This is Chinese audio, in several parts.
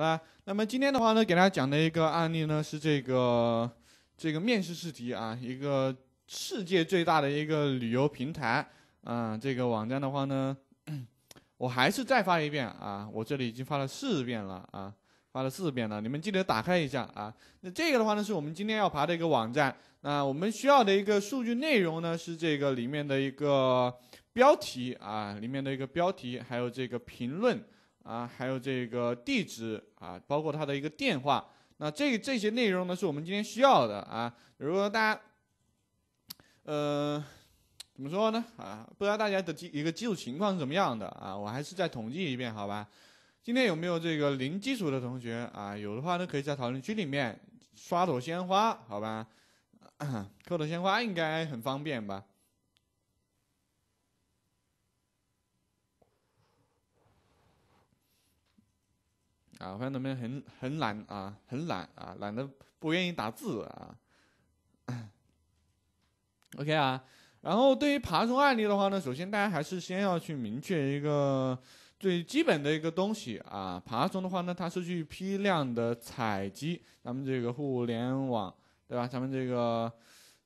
啊，那么今天的话呢，给大家讲的一个案例呢是这个这个面试试题啊，一个世界最大的一个旅游平台，嗯，这个网站的话呢，我还是再发一遍啊，我这里已经发了四遍了啊，发了四遍了，你们记得打开一下啊。那这个的话呢，是我们今天要爬的一个网站，那我们需要的一个数据内容呢是这个里面的一个标题啊，里面的一个标题，还有这个评论。啊，还有这个地址啊，包括它的一个电话。那这这些内容呢，是我们今天需要的啊。如果大家，呃，怎么说呢？啊，不知道大家的基一个基础情况是怎么样的啊？我还是再统计一遍好吧。今天有没有这个零基础的同学啊？有的话呢，可以在讨论区里面刷朵鲜花好吧？扣朵鲜花应该很方便吧？啊，我发现他们很很懒啊，很懒啊，懒得不愿意打字啊。OK 啊，然后对于爬虫案例的话呢，首先大家还是先要去明确一个最基本的一个东西啊，爬虫的话呢，它是去批量的采集咱们这个互联网，对吧？咱们这个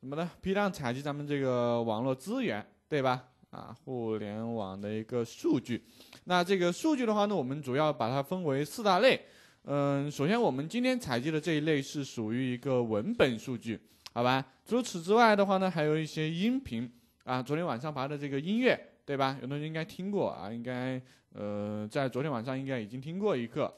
什么呢？批量采集咱们这个网络资源，对吧？啊，互联网的一个数据，那这个数据的话呢，我们主要把它分为四大类。嗯，首先我们今天采集的这一类是属于一个文本数据，好吧？除此之外的话呢，还有一些音频啊，昨天晚上发的这个音乐，对吧？有同学应该听过啊，应该呃，在昨天晚上应该已经听过一个，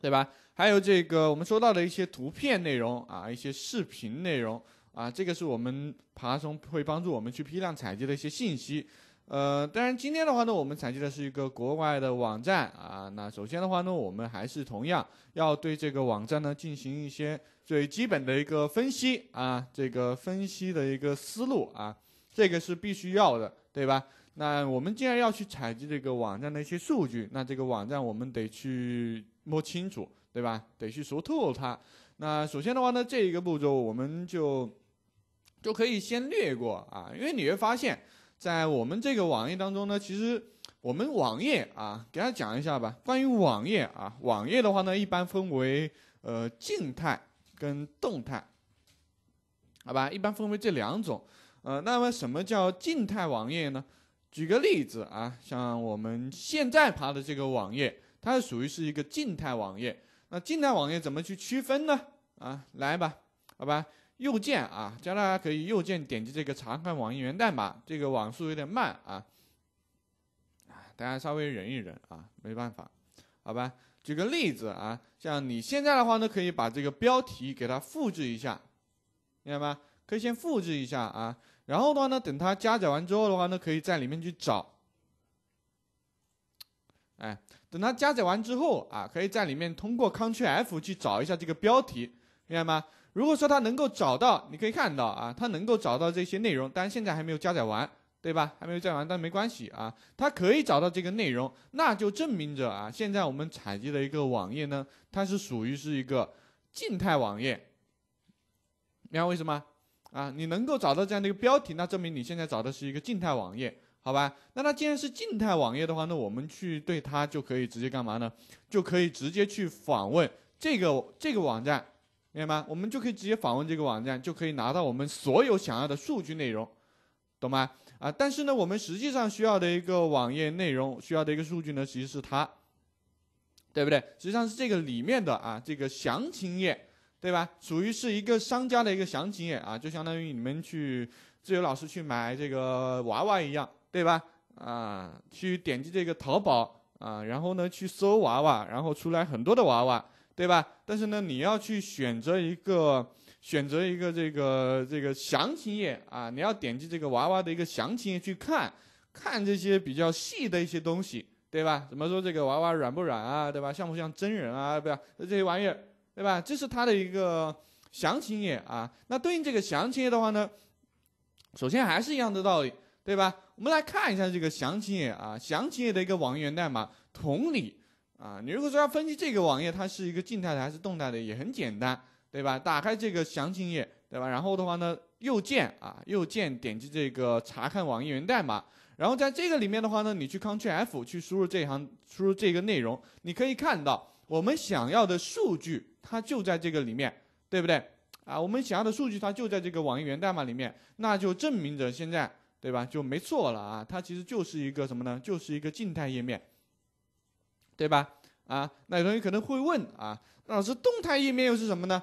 对吧？还有这个我们说到的一些图片内容啊，一些视频内容。啊，这个是我们爬虫会帮助我们去批量采集的一些信息，呃，当然今天的话呢，我们采集的是一个国外的网站啊。那首先的话呢，我们还是同样要对这个网站呢进行一些最基本的一个分析啊，这个分析的一个思路啊，这个是必须要的，对吧？那我们既然要去采集这个网站的一些数据，那这个网站我们得去摸清楚，对吧？得去熟透它。那首先的话呢，这一个步骤我们就。就可以先略过啊，因为你会发现，在我们这个网页当中呢，其实我们网页啊，给大家讲一下吧。关于网页啊，网页的话呢，一般分为呃静态跟动态，好吧，一般分为这两种。呃，那么什么叫静态网页呢？举个例子啊，像我们现在爬的这个网页，它属于是一个静态网页。那静态网页怎么去区分呢？啊，来吧，好吧。右键啊，教大家可以右键点击这个查看网易源代码。这个网速有点慢啊，啊，大家稍微忍一忍啊，没办法，好吧。举个例子啊，像你现在的话呢，可以把这个标题给它复制一下，明白吗？可以先复制一下啊，然后的话呢，等它加载完之后的话呢，可以在里面去找。哎，等它加载完之后啊，可以在里面通过 Ctrl+F 去找一下这个标题，明白吗？如果说他能够找到，你可以看到啊，他能够找到这些内容，但现在还没有加载完，对吧？还没有加载完，但没关系啊，他可以找到这个内容，那就证明着啊，现在我们采集的一个网页呢，它是属于是一个静态网页。明白为什么？啊，你能够找到这样的一个标题，那证明你现在找的是一个静态网页，好吧？那它既然是静态网页的话，那我们去对它就可以直接干嘛呢？就可以直接去访问这个这个网站。明白吗？我们就可以直接访问这个网站，就可以拿到我们所有想要的数据内容，懂吗？啊，但是呢，我们实际上需要的一个网页内容，需要的一个数据呢，其实是它，对不对？实际上是这个里面的啊，这个详情页，对吧？属于是一个商家的一个详情页啊，就相当于你们去自由老师去买这个娃娃一样，对吧？啊，去点击这个淘宝啊，然后呢，去搜娃娃，然后出来很多的娃娃。对吧？但是呢，你要去选择一个，选择一个这个这个详情页啊，你要点击这个娃娃的一个详情页去看，看这些比较细的一些东西，对吧？怎么说这个娃娃软不软啊？对吧？像不像真人啊？不要这些玩意儿，对吧？这是它的一个详情页啊。那对应这个详情页的话呢，首先还是一样的道理，对吧？我们来看一下这个详情页啊，详情页的一个网页代码，同理。啊，你如果说要分析这个网页，它是一个静态的还是动态的，也很简单，对吧？打开这个详情页，对吧？然后的话呢，右键啊，右键点击这个查看网页源代码，然后在这个里面的话呢，你去 Ctrl+F 去输入这一行，输入这个内容，你可以看到我们想要的数据，它就在这个里面，对不对？啊，我们想要的数据它就在这个网页源代码里面，那就证明着现在，对吧？就没错了啊，它其实就是一个什么呢？就是一个静态页面。对吧？啊，那有同学可能会问啊，老师，动态页面又是什么呢？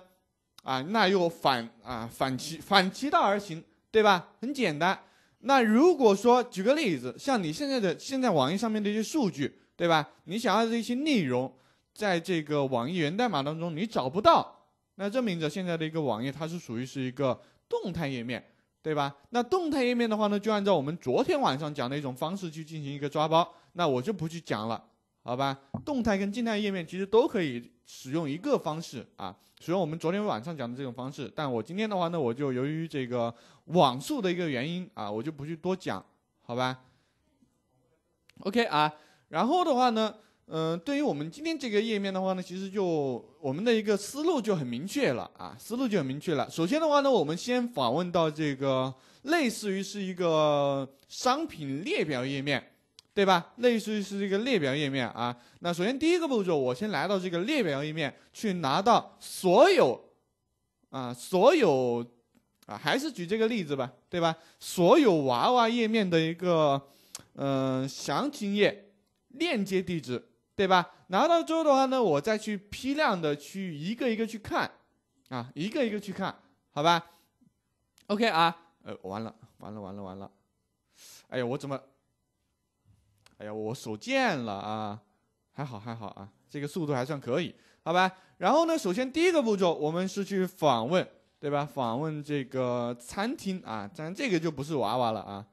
啊，那又反啊反其反其道而行，对吧？很简单。那如果说举个例子，像你现在的现在网页上面的一些数据，对吧？你想要的一些内容，在这个网易源代码当中你找不到，那证明着现在的一个网页它是属于是一个动态页面，对吧？那动态页面的话呢，就按照我们昨天晚上讲的一种方式去进行一个抓包，那我就不去讲了。好吧，动态跟静态页面其实都可以使用一个方式啊，使用我们昨天晚上讲的这种方式。但我今天的话呢，我就由于这个网速的一个原因啊，我就不去多讲，好吧？OK 啊，然后的话呢，嗯，对于我们今天这个页面的话呢，其实就我们的一个思路就很明确了啊，思路就很明确了。首先的话呢，我们先访问到这个类似于是一个商品列表页面。对吧？类似于是这个列表页面啊。那首先第一个步骤，我先来到这个列表页面去拿到所有，啊，所有，啊，还是举这个例子吧，对吧？所有娃娃页面的一个，嗯，详情页链接地址，对吧？拿到之后的话呢，我再去批量的去一个一个去看，啊，一个一个去看，好吧？OK 啊，呃，完了，完了，完了，完了，哎呀，我怎么？哎呀，我手贱了啊！还好还好啊，这个速度还算可以，好吧？然后呢，首先第一个步骤，我们是去访问，对吧？访问这个餐厅啊，咱这个就不是娃娃了啊，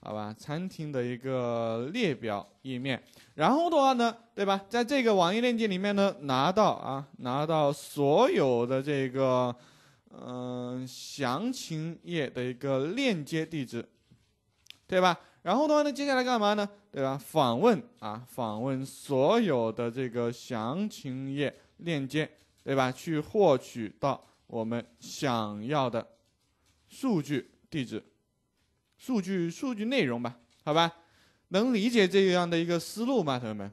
好吧？餐厅的一个列表页面，然后的话呢，对吧？在这个网页链接里面呢，拿到啊，拿到所有的这个嗯详情页的一个链接地址，对吧？然后的话呢，接下来干嘛呢？对吧？访问啊，访问所有的这个详情页链接，对吧？去获取到我们想要的数据地址、数据、数据内容吧。好吧，能理解这样的一个思路吗，同学们？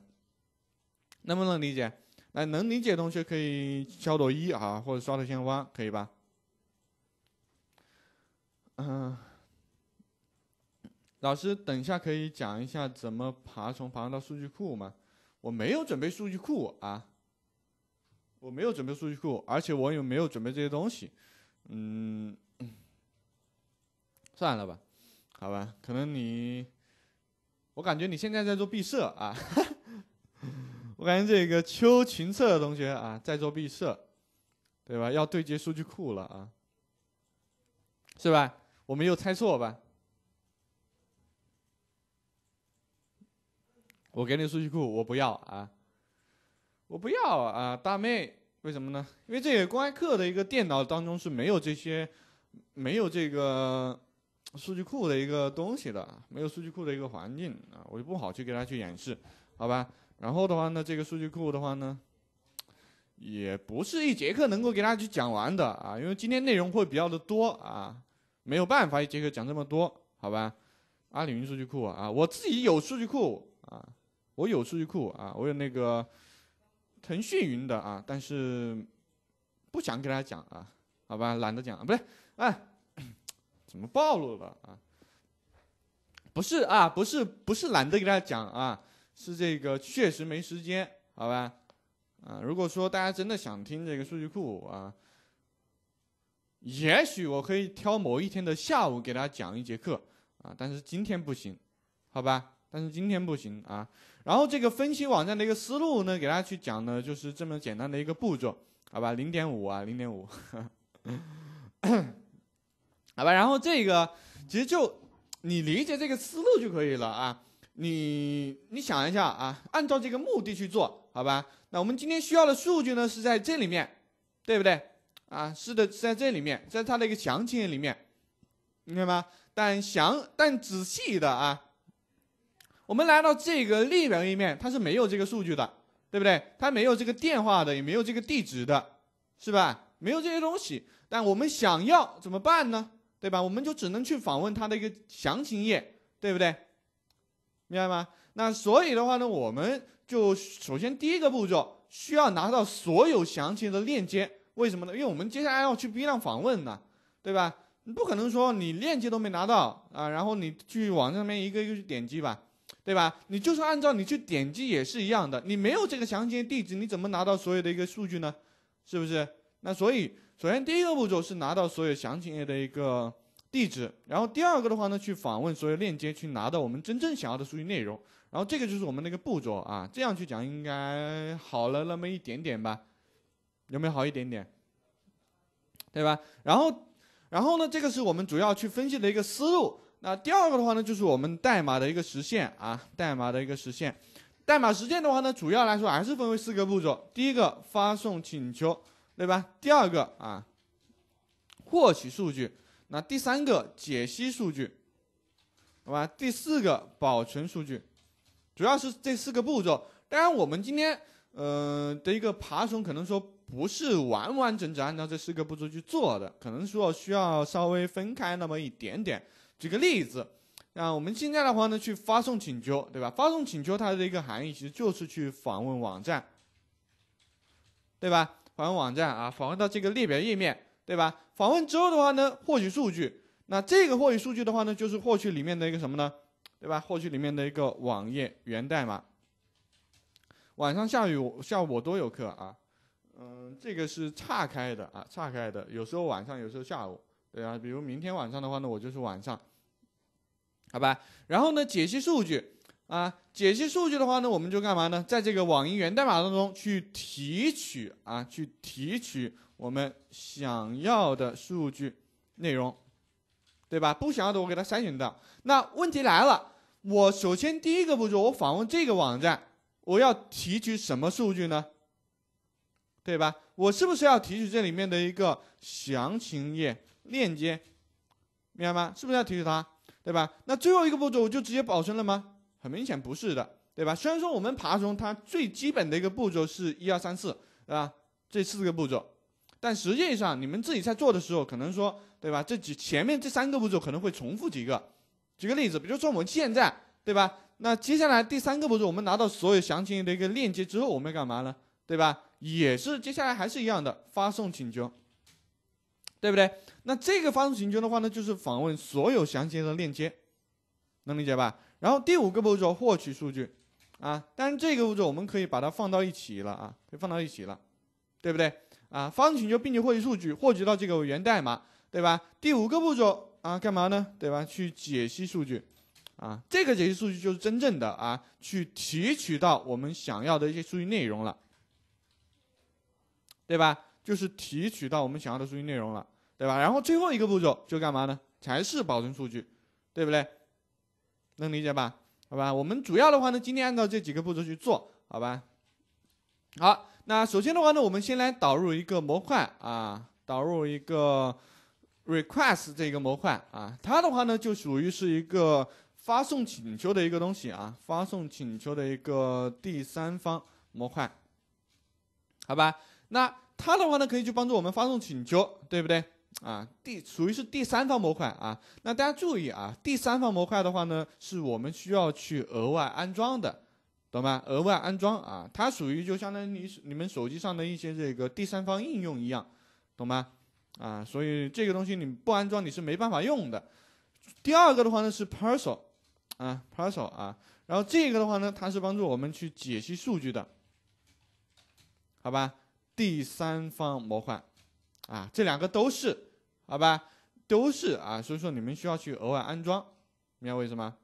能不能理解？来，能理解同学可以敲朵一啊，或者刷朵鲜花，可以吧？嗯。老师，等一下可以讲一下怎么爬，虫爬到数据库吗？我没有准备数据库啊，我没有准备数据库，而且我也没有准备这些东西，嗯，算了吧，好吧，可能你，我感觉你现在在做毕设啊，我感觉这个邱勤策同学啊在做毕设，对吧？要对接数据库了啊，是吧？我没有猜错吧？我给你数据库，我不要啊，我不要啊，大妹，为什么呢？因为这个公开课的一个电脑当中是没有这些，没有这个数据库的一个东西的，没有数据库的一个环境啊，我就不好去给大家去演示，好吧？然后的话呢，这个数据库的话呢，也不是一节课能够给大家去讲完的啊，因为今天内容会比较的多啊，没有办法一节课讲这么多，好吧？阿里云数据库啊，我自己有数据库啊。我有数据库啊，我有那个腾讯云的啊，但是不想给大家讲啊，好吧，懒得讲，不对，哎，怎么暴露了啊？不是啊，不是，不是懒得给大家讲啊，是这个确实没时间，好吧？啊，如果说大家真的想听这个数据库啊，也许我可以挑某一天的下午给大家讲一节课啊，但是今天不行，好吧？但是今天不行啊，然后这个分析网站的一个思路呢，给大家去讲呢，就是这么简单的一个步骤，好吧，零点五啊，零点五，好吧，然后这个其实就你理解这个思路就可以了啊，你你想一下啊，按照这个目的去做好吧。那我们今天需要的数据呢是在这里面，对不对啊？是的，在这里面，在它的一个详情里面，明白吗？但详但仔细的啊。我们来到这个列表页面，它是没有这个数据的，对不对？它没有这个电话的，也没有这个地址的，是吧？没有这些东西。但我们想要怎么办呢？对吧？我们就只能去访问它的一个详情页，对不对？明白吗？那所以的话呢，我们就首先第一个步骤需要拿到所有详情的链接，为什么呢？因为我们接下来要去批量访问呢，对吧？你不可能说你链接都没拿到啊，然后你去网上面一个一个去点击吧。对吧？你就是按照你去点击也是一样的，你没有这个详情页地址，你怎么拿到所有的一个数据呢？是不是？那所以，首先第一个步骤是拿到所有详情页的一个地址，然后第二个的话呢，去访问所有链接，去拿到我们真正想要的数据内容。然后这个就是我们那个步骤啊，这样去讲应该好了那么一点点吧？有没有好一点点？对吧？然后，然后呢，这个是我们主要去分析的一个思路。那第二个的话呢，就是我们代码的一个实现啊，代码的一个实现，代码实现的话呢，主要来说还是分为四个步骤：第一个发送请求，对吧？第二个啊，获取数据；那第三个解析数据，好吧？第四个保存数据，主要是这四个步骤。当然，我们今天嗯的一个爬虫可能说不是完完整整按照这四个步骤去做的，可能说需要稍微分开那么一点点。举个例子，啊，我们现在的话呢，去发送请求，对吧？发送请求它的一个含义其实就是去访问网站，对吧？访问网站啊，访问到这个列表页面，对吧？访问之后的话呢，获取数据。那这个获取数据的话呢，就是获取里面的一个什么呢？对吧？获取里面的一个网页源代码。晚上下雨，下午我都有课啊。嗯，这个是岔开的啊，岔开的。有时候晚上，有时候下午。对啊，比如明天晚上的话呢，我就是晚上。好吧，然后呢？解析数据啊，解析数据的话呢，我们就干嘛呢？在这个网易源代码当中去提取啊，去提取我们想要的数据内容，对吧？不想要的我给它筛选掉。那问题来了，我首先第一个步骤，我访问这个网站，我要提取什么数据呢？对吧？我是不是要提取这里面的一个详情页链接？明白吗？是不是要提取它？对吧？那最后一个步骤我就直接保存了吗？很明显不是的，对吧？虽然说我们爬虫它最基本的一个步骤是一二三四，对吧？这四个步骤，但实际上你们自己在做的时候，可能说，对吧？这几前面这三个步骤可能会重复几个。举个例子，比如说我们现在，对吧？那接下来第三个步骤，我们拿到所有详情的一个链接之后，我们要干嘛呢？对吧？也是接下来还是一样的，发送请求。对不对？那这个发送请求的话呢，就是访问所有详情的链接，能理解吧？然后第五个步骤获取数据，啊，但是这个步骤我们可以把它放到一起了啊，可以放到一起了，对不对？啊，发送请求并且获取数据，获取到这个源代码，对吧？第五个步骤啊，干嘛呢？对吧？去解析数据，啊，这个解析数据就是真正的啊，去提取到我们想要的一些数据内容了，对吧？就是提取到我们想要的数据内容了。对吧？然后最后一个步骤就干嘛呢？才是保存数据，对不对？能理解吧？好吧，我们主要的话呢，今天按照这几个步骤去做，好吧？好，那首先的话呢，我们先来导入一个模块啊，导入一个 request 这个模块啊，它的话呢就属于是一个发送请求的一个东西啊，发送请求的一个第三方模块，好吧？那它的话呢可以去帮助我们发送请求，对不对？啊，第属于是第三方模块啊，那大家注意啊，第三方模块的话呢，是我们需要去额外安装的，懂吗？额外安装啊，它属于就相当于你你们手机上的一些这个第三方应用一样，懂吗？啊，所以这个东西你不安装你是没办法用的。第二个的话呢是 Parcel，啊 Parcel 啊，然后这个的话呢，它是帮助我们去解析数据的，好吧？第三方模块。啊，这两个都是，好吧，都是啊，所以说你们需要去额外安装，明白我意思吗？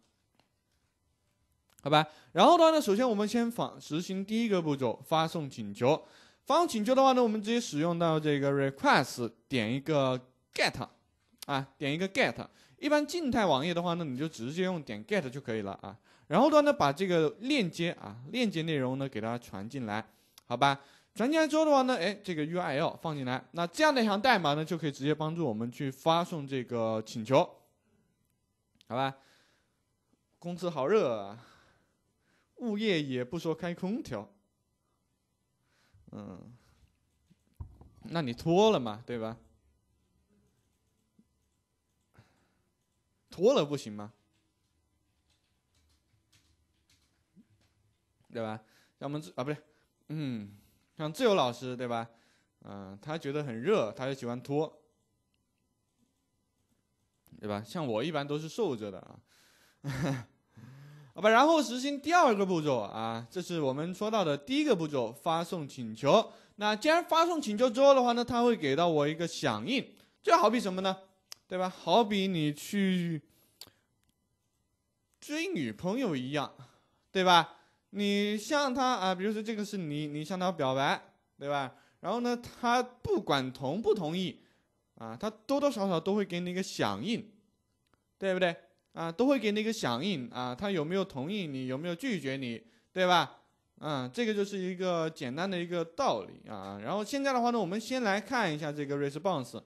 好吧，然后的话呢，首先我们先访实行第一个步骤，发送请求。发送请求的话呢，我们直接使用到这个 request 点一个 get，啊，点一个 get。一般静态网页的话呢，你就直接用点 get 就可以了啊。然后的话呢，把这个链接啊，链接内容呢，给它传进来，好吧。转进来之后的话呢，哎，这个 URL 放进来，那这样的一行代码呢，就可以直接帮助我们去发送这个请求，好吧？公司好热，啊，物业也不说开空调，嗯，那你脱了嘛，对吧？脱了不行吗？对吧？让我们啊，不对，嗯。像自由老师对吧？嗯，他觉得很热，他就喜欢脱，对吧？像我一般都是受着的啊。好 吧，然后实行第二个步骤啊，这是我们说到的第一个步骤，发送请求。那既然发送请求之后的话呢，他会给到我一个响应，就好比什么呢？对吧？好比你去追女朋友一样，对吧？你向他啊，比如说这个是你，你向他表白，对吧？然后呢，他不管同不同意，啊，他多多少少都会给你一个响应，对不对？啊，都会给你一个响应啊，他有没有同意你，有没有拒绝你，对吧？啊，这个就是一个简单的一个道理啊。然后现在的话呢，我们先来看一下这个 response，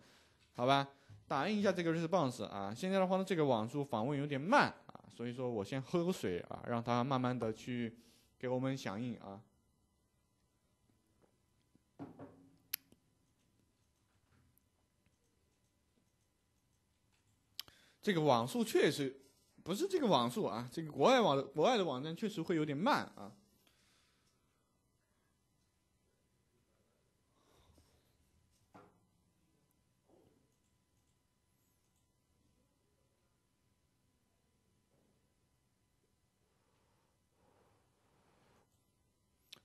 好吧？打印一下这个 response 啊。现在的话呢，这个网速访问有点慢啊，所以说我先喝口水啊，让它慢慢的去。给我们响应啊！这个网速确实不是这个网速啊，这个国外网国外的网站确实会有点慢啊。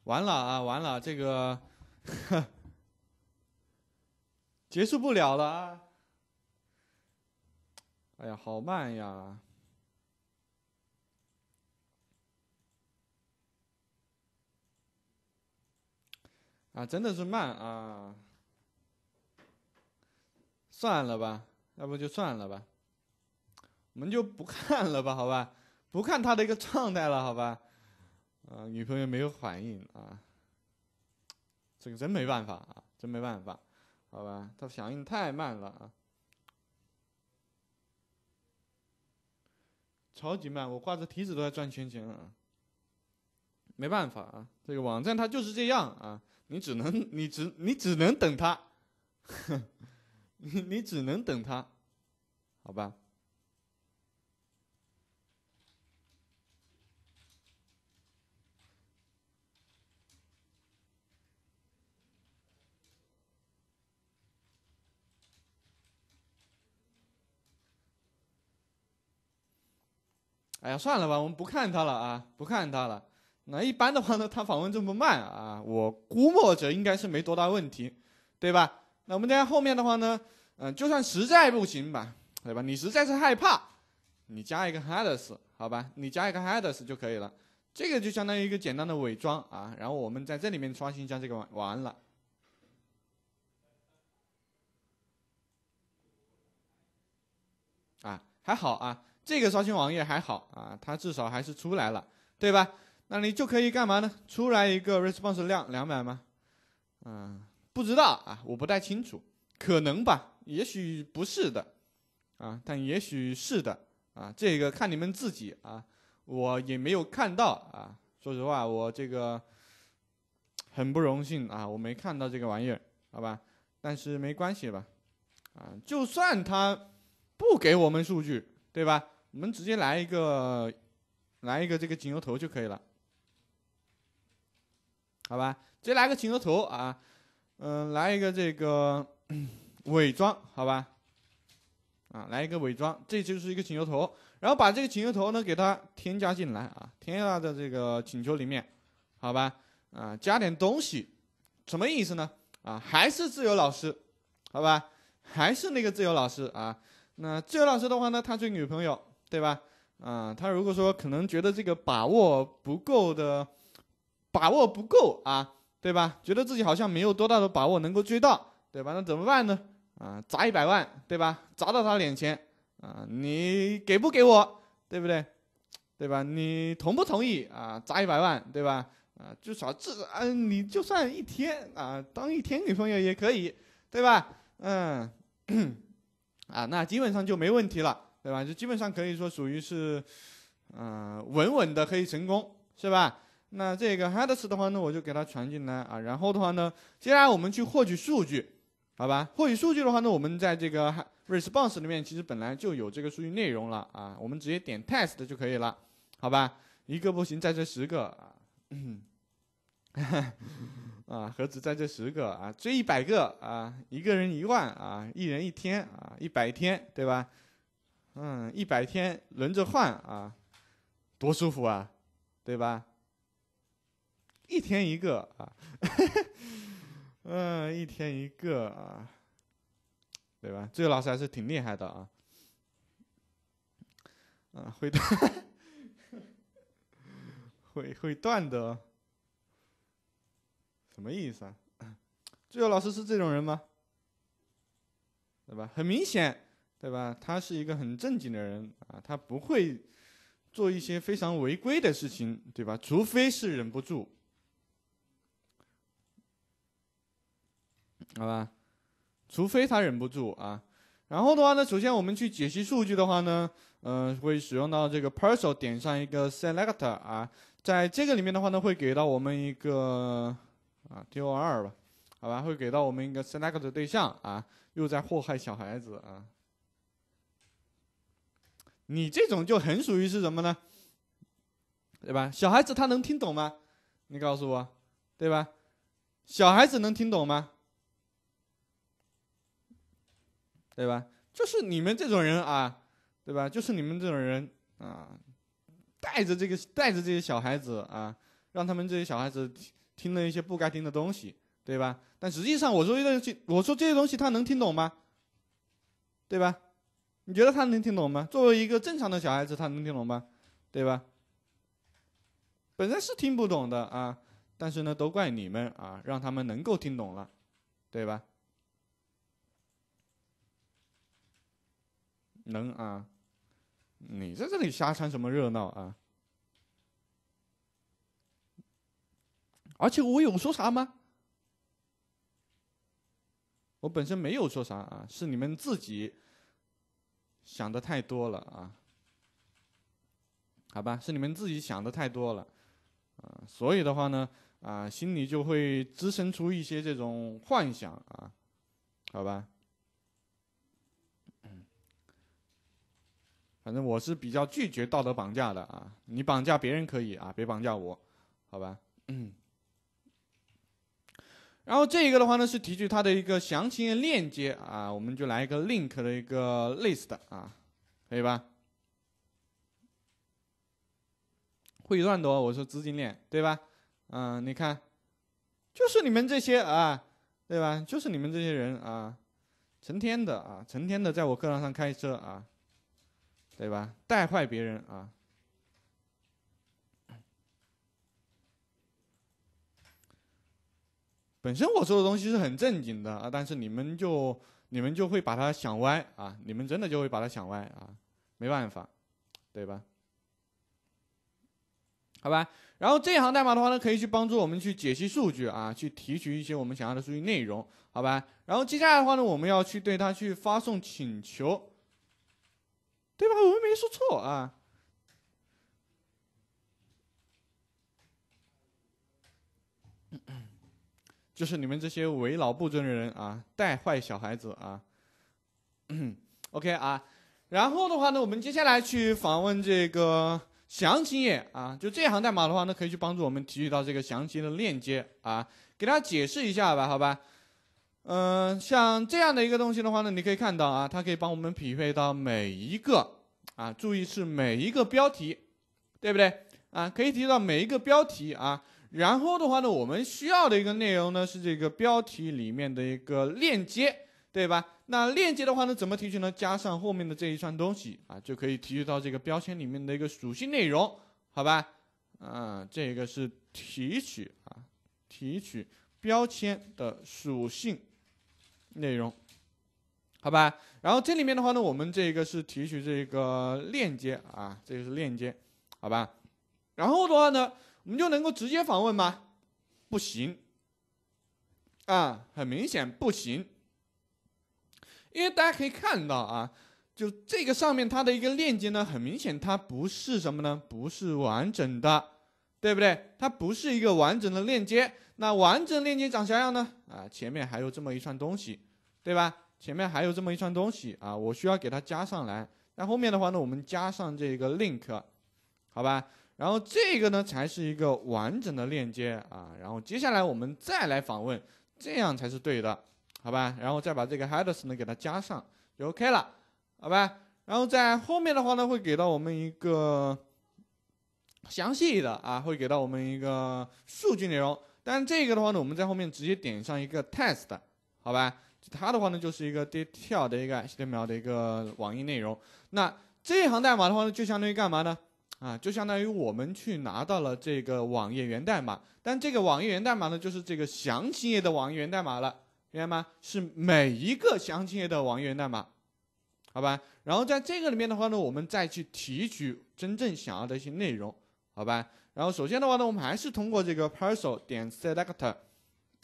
完了啊，完了，这个，结束不了了啊！哎呀，好慢呀！啊，真的是慢啊！算了吧，要不就算了吧，我们就不看了吧，好吧，不看他的一个状态了，好吧。啊，女朋友没有反应啊，这个真没办法啊，真没办法，好吧，他响应太慢了啊，超级慢，我挂着梯子都在转圈圈了，没办法啊，这个网站它就是这样啊，你只能你只你只能等他，你你只能等他，好吧。哎呀，算了吧，我们不看它了啊，不看它了。那一般的话呢，它访问这么慢啊，我估摸着应该是没多大问题，对吧？那我们在后面的话呢，嗯，就算实在不行吧，对吧？你实在是害怕，你加一个 headers 好吧？你加一个 headers 就可以了，这个就相当于一个简单的伪装啊。然后我们在这里面刷新一下这个，完了。啊，还好啊。这个刷新网页还好啊，它至少还是出来了，对吧？那你就可以干嘛呢？出来一个 response 量两百吗？嗯，不知道啊，我不太清楚，可能吧，也许不是的，啊，但也许是的，啊，这个看你们自己啊，我也没有看到啊，说实话，我这个很不荣幸啊，我没看到这个玩意儿，好吧？但是没关系吧，啊，就算他不给我们数据，对吧？我们直接来一个，来一个这个请求头就可以了，好吧？直接来个请求头啊，嗯，来一个这个伪装，好吧？啊，来一个伪装，这就是一个请求头。然后把这个请求头呢，给它添加进来啊，添加到这个请求里面，好吧？啊，加点东西，什么意思呢？啊，还是自由老师，好吧？还是那个自由老师啊？那自由老师的话呢，他追女朋友。对吧？啊，他如果说可能觉得这个把握不够的，把握不够啊，对吧？觉得自己好像没有多大的把握能够追到，对吧？那怎么办呢？啊，砸一百万，对吧？砸到他脸前，啊，你给不给我，对不对？对吧？你同不同意啊？砸一百万，对吧？啊，至少这，嗯，你就算一天啊，当一天女朋友也可以，对吧？嗯，啊，那基本上就没问题了。对吧？就基本上可以说属于是，嗯，稳稳的可以成功，是吧？那这个 headers 的话呢，我就给它传进来啊。然后的话呢，接下来我们去获取数据，好吧？获取数据的话呢，我们在这个 response 里面其实本来就有这个数据内容了啊。我们直接点 test 就可以了，好吧？一个不行，在这十个啊，啊，何止在这十个啊？追一百个啊，一个人一万啊，一人一天啊，一百天，对吧？嗯，一百天轮着换啊，多舒服啊，对吧？一天一个啊，嗯，一天一个啊，对吧？这个老师还是挺厉害的啊，啊，会断，会会断的，什么意思啊？这个老师是这种人吗？对吧？很明显。对吧？他是一个很正经的人啊，他不会做一些非常违规的事情，对吧？除非是忍不住，好吧？除非他忍不住啊。然后的话呢，首先我们去解析数据的话呢，呃，会使用到这个 Parcel 点上一个 Selector 啊，在这个里面的话呢，会给到我们一个啊 TOR 吧，好吧？会给到我们一个 Selector 对象啊，又在祸害小孩子啊。你这种就很属于是什么呢？对吧？小孩子他能听懂吗？你告诉我，对吧？小孩子能听懂吗？对吧？就是你们这种人啊，对吧？就是你们这种人啊，带着这个带着这些小孩子啊，让他们这些小孩子听听了一些不该听的东西，对吧？但实际上我说这些东西，我说这些东西他能听懂吗？对吧？你觉得他能听懂吗？作为一个正常的小孩子，他能听懂吗？对吧？本身是听不懂的啊，但是呢，都怪你们啊，让他们能够听懂了，对吧？能啊，你在这里瞎掺什么热闹啊？而且我有说啥吗？我本身没有说啥啊，是你们自己。想的太多了啊，好吧，是你们自己想的太多了，啊，所以的话呢，啊，心里就会滋生出一些这种幻想啊，好吧。反正我是比较拒绝道德绑架的啊，你绑架别人可以啊，别绑架我，好吧。然后这一个的话呢是提取它的一个详情的链接啊，我们就来一个 link 的一个 list 啊，可以吧？会乱多，我说资金链对吧？嗯，你看，就是你们这些啊，对吧？就是你们这些人啊，成天的啊，成天的在我课堂上开车啊，对吧？带坏别人啊。本身我说的东西是很正经的啊，但是你们就你们就会把它想歪啊，你们真的就会把它想歪啊，没办法，对吧？好吧，然后这一行代码的话呢，可以去帮助我们去解析数据啊，去提取一些我们想要的数据内容，好吧？然后接下来的话呢，我们要去对它去发送请求，对吧？我们没说错啊。就是你们这些为老不尊的人啊，带坏小孩子啊，OK 啊，然后的话呢，我们接下来去访问这个详情页啊，就这行代码的话呢，可以去帮助我们提取到这个详情的链接啊，给大家解释一下吧，好吧？嗯，像这样的一个东西的话呢，你可以看到啊，它可以帮我们匹配到每一个啊，注意是每一个标题，对不对啊？可以提取到每一个标题啊。然后的话呢，我们需要的一个内容呢是这个标题里面的一个链接，对吧？那链接的话呢，怎么提取呢？加上后面的这一串东西啊，就可以提取到这个标签里面的一个属性内容，好吧？嗯，这个是提取啊，提取标签的属性内容，好吧？然后这里面的话呢，我们这个是提取这个链接啊，这个是链接，好吧？然后的话呢？我们就能够直接访问吗？不行，啊，很明显不行，因为大家可以看到啊，就这个上面它的一个链接呢，很明显它不是什么呢？不是完整的，对不对？它不是一个完整的链接。那完整链接长啥样呢？啊，前面还有这么一串东西，对吧？前面还有这么一串东西啊，我需要给它加上来。那后面的话呢，我们加上这个 link，好吧？然后这个呢才是一个完整的链接啊，然后接下来我们再来访问，这样才是对的，好吧？然后再把这个 headers 呢给它加上，就 OK 了，好吧？然后在后面的话呢会给到我们一个详细的啊，会给到我们一个数据内容。但这个的话呢，我们在后面直接点上一个 test，好吧？它的话呢就是一个 detail 的一个 h t m l 的一个网页内容。那这一行代码的话呢，就相当于干嘛呢？啊，就相当于我们去拿到了这个网页源代码，但这个网页源代码呢，就是这个详情页的网页源代码了，明白吗？是每一个详情页的网页源代码，好吧？然后在这个里面的话呢，我们再去提取真正想要的一些内容，好吧？然后首先的话呢，我们还是通过这个 p a r c e l 点 s e l e c t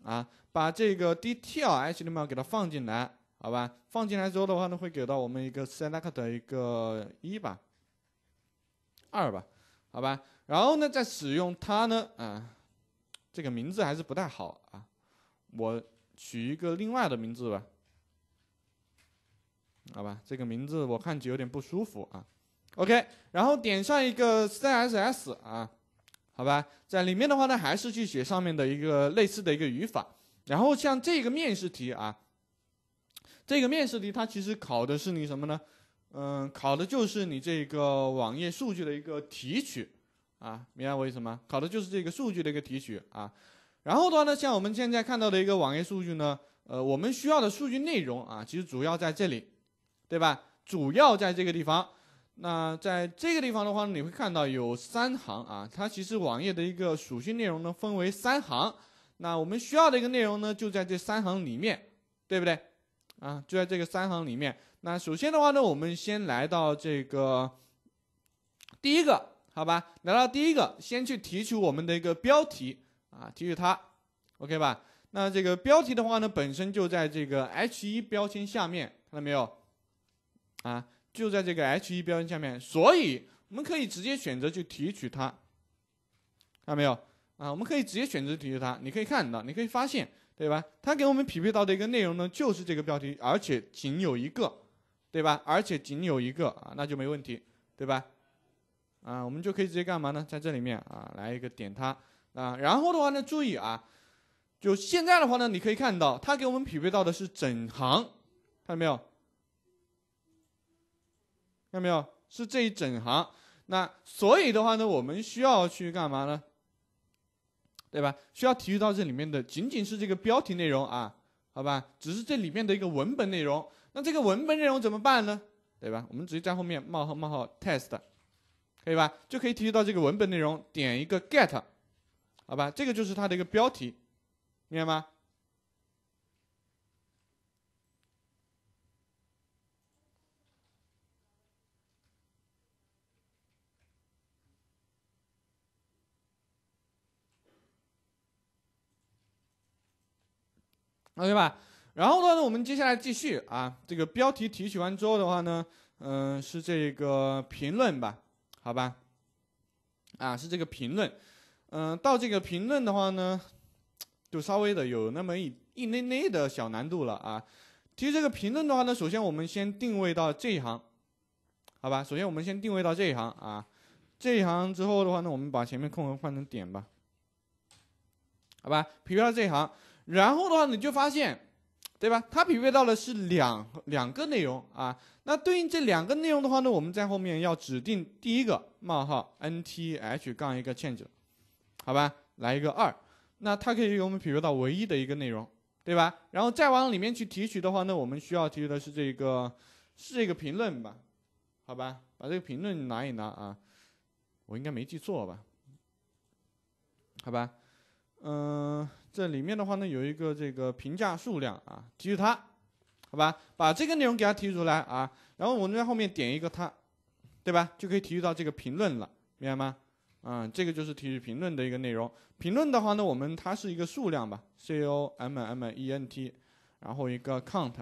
啊，把这个 detail HTML 给它放进来，好吧？放进来之后的话呢，会给到我们一个 s e l e c t 的一个一吧。二吧，好吧，然后呢，再使用它呢，啊，这个名字还是不太好啊，我取一个另外的名字吧，好吧，这个名字我看起有点不舒服啊，OK，然后点上一个 CSS 啊，好吧，在里面的话呢，还是去写上面的一个类似的一个语法，然后像这个面试题啊，这个面试题它其实考的是你什么呢？嗯，考的就是你这个网页数据的一个提取，啊，明白我意思吗？考的就是这个数据的一个提取啊。然后的话呢，像我们现在看到的一个网页数据呢，呃，我们需要的数据内容啊，其实主要在这里，对吧？主要在这个地方。那在这个地方的话呢，你会看到有三行啊，它其实网页的一个属性内容呢分为三行。那我们需要的一个内容呢，就在这三行里面，对不对？啊，就在这个三行里面。那首先的话呢，我们先来到这个第一个，好吧？来到第一个，先去提取我们的一个标题啊，提取它，OK 吧？那这个标题的话呢，本身就在这个 H1 标签下面，看到没有？啊，就在这个 H1 标签下面，所以我们可以直接选择去提取它，看到没有？啊，我们可以直接选择提取它，你可以看到，你可以发现，对吧？它给我们匹配到的一个内容呢，就是这个标题，而且仅有一个。对吧？而且仅有一个啊，那就没问题，对吧？啊，我们就可以直接干嘛呢？在这里面啊，来一个点它啊。然后的话呢，注意啊，就现在的话呢，你可以看到它给我们匹配到的是整行，看到没有？看到没有？是这一整行。那所以的话呢，我们需要去干嘛呢？对吧？需要提取到这里面的仅仅是这个标题内容啊，好吧？只是这里面的一个文本内容。那这个文本内容怎么办呢？对吧？我们直接在后面冒号冒号 test，可以吧？就可以提取到这个文本内容。点一个 get，好吧？这个就是它的一个标题，明白吗？OK 吧？然后呢，我们接下来继续啊。这个标题提取完之后的话呢，嗯，是这个评论吧，好吧，啊，是这个评论，嗯，到这个评论的话呢，就稍微的有那么一一内内的小难度了啊。其实这个评论的话呢，首先我们先定位到这一行，好吧，首先我们先定位到这一行啊，这一行之后的话呢，我们把前面空格换成点吧，好吧，匹配到这一行，然后的话你就发现。对吧？它匹配到了是两两个内容啊，那对应这两个内容的话呢，我们在后面要指定第一个冒号 n t h 杠一个 change，好吧，来一个二，那它可以给我们匹配到唯一的一个内容，对吧？然后再往里面去提取的话呢，我们需要提取的是这个是这个评论吧，好吧，把这个评论拿一拿啊，我应该没记错吧，好吧。嗯，这里面的话呢，有一个这个评价数量啊，提取它，好吧，把这个内容给它提取出来啊，然后我们在后面点一个它，对吧，就可以提取到这个评论了，明白吗？嗯，这个就是提取评论的一个内容。评论的话呢，我们它是一个数量吧，c o m m e n t，然后一个 count，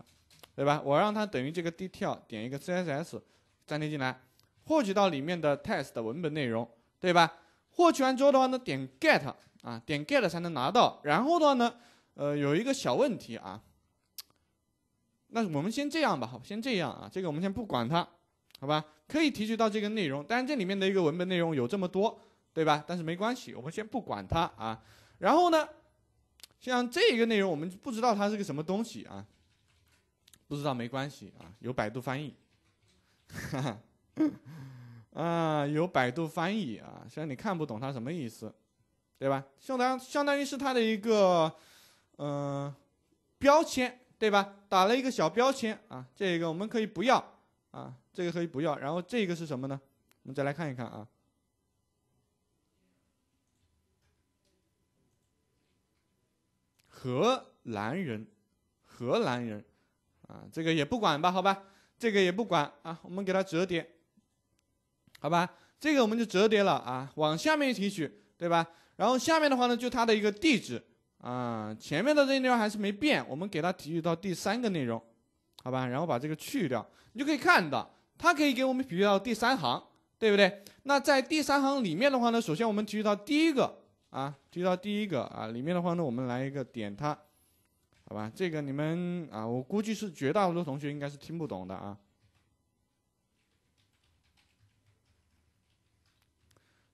对吧？我让它等于这个 detail 点一个 C S S，粘贴进来，获取到里面的 t e s t 文本内容，对吧？获取完之后的话呢，点 get。啊，点 get 才能拿到。然后的话呢，呃，有一个小问题啊。那我们先这样吧，好，先这样啊。这个我们先不管它，好吧？可以提取到这个内容，但是这里面的一个文本内容有这么多，对吧？但是没关系，我们先不管它啊。然后呢，像这个内容，我们不知道它是个什么东西啊。不知道没关系啊，有百度翻译。啊，有百度翻译哈哈，啊，虽然你看不懂它什么意思。对吧？相当相当于是他的一个，嗯，标签对吧？打了一个小标签啊，这个我们可以不要啊，这个可以不要。然后这个是什么呢？我们再来看一看啊，荷兰人，荷兰人，啊，这个也不管吧？好吧，这个也不管啊，我们给它折叠，好吧？这个我们就折叠了啊，往下面提取，对吧？然后下面的话呢，就它的一个地址啊，前面的这些内容还是没变。我们给它提取到第三个内容，好吧？然后把这个去掉，你就可以看到，它可以给我们提取到第三行，对不对？那在第三行里面的话呢，首先我们提取到第一个啊，提取到第一个啊，里面的话呢，我们来一个点它，好吧？这个你们啊，我估计是绝大多数同学应该是听不懂的啊。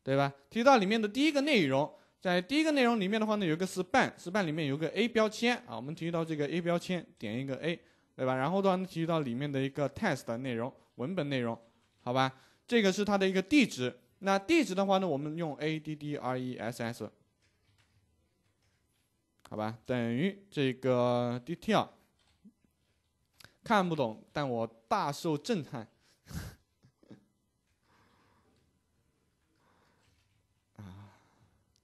对吧？提到里面的第一个内容，在第一个内容里面的话呢，有一个 span，span 里面有个 a 标签啊。我们提取到这个 a 标签，点一个 a，对吧？然后的话，呢，提取到里面的一个 test 的内容，文本内容，好吧？这个是它的一个地址。那地址的话呢，我们用 address，好吧？等于这个 detail。看不懂，但我大受震撼。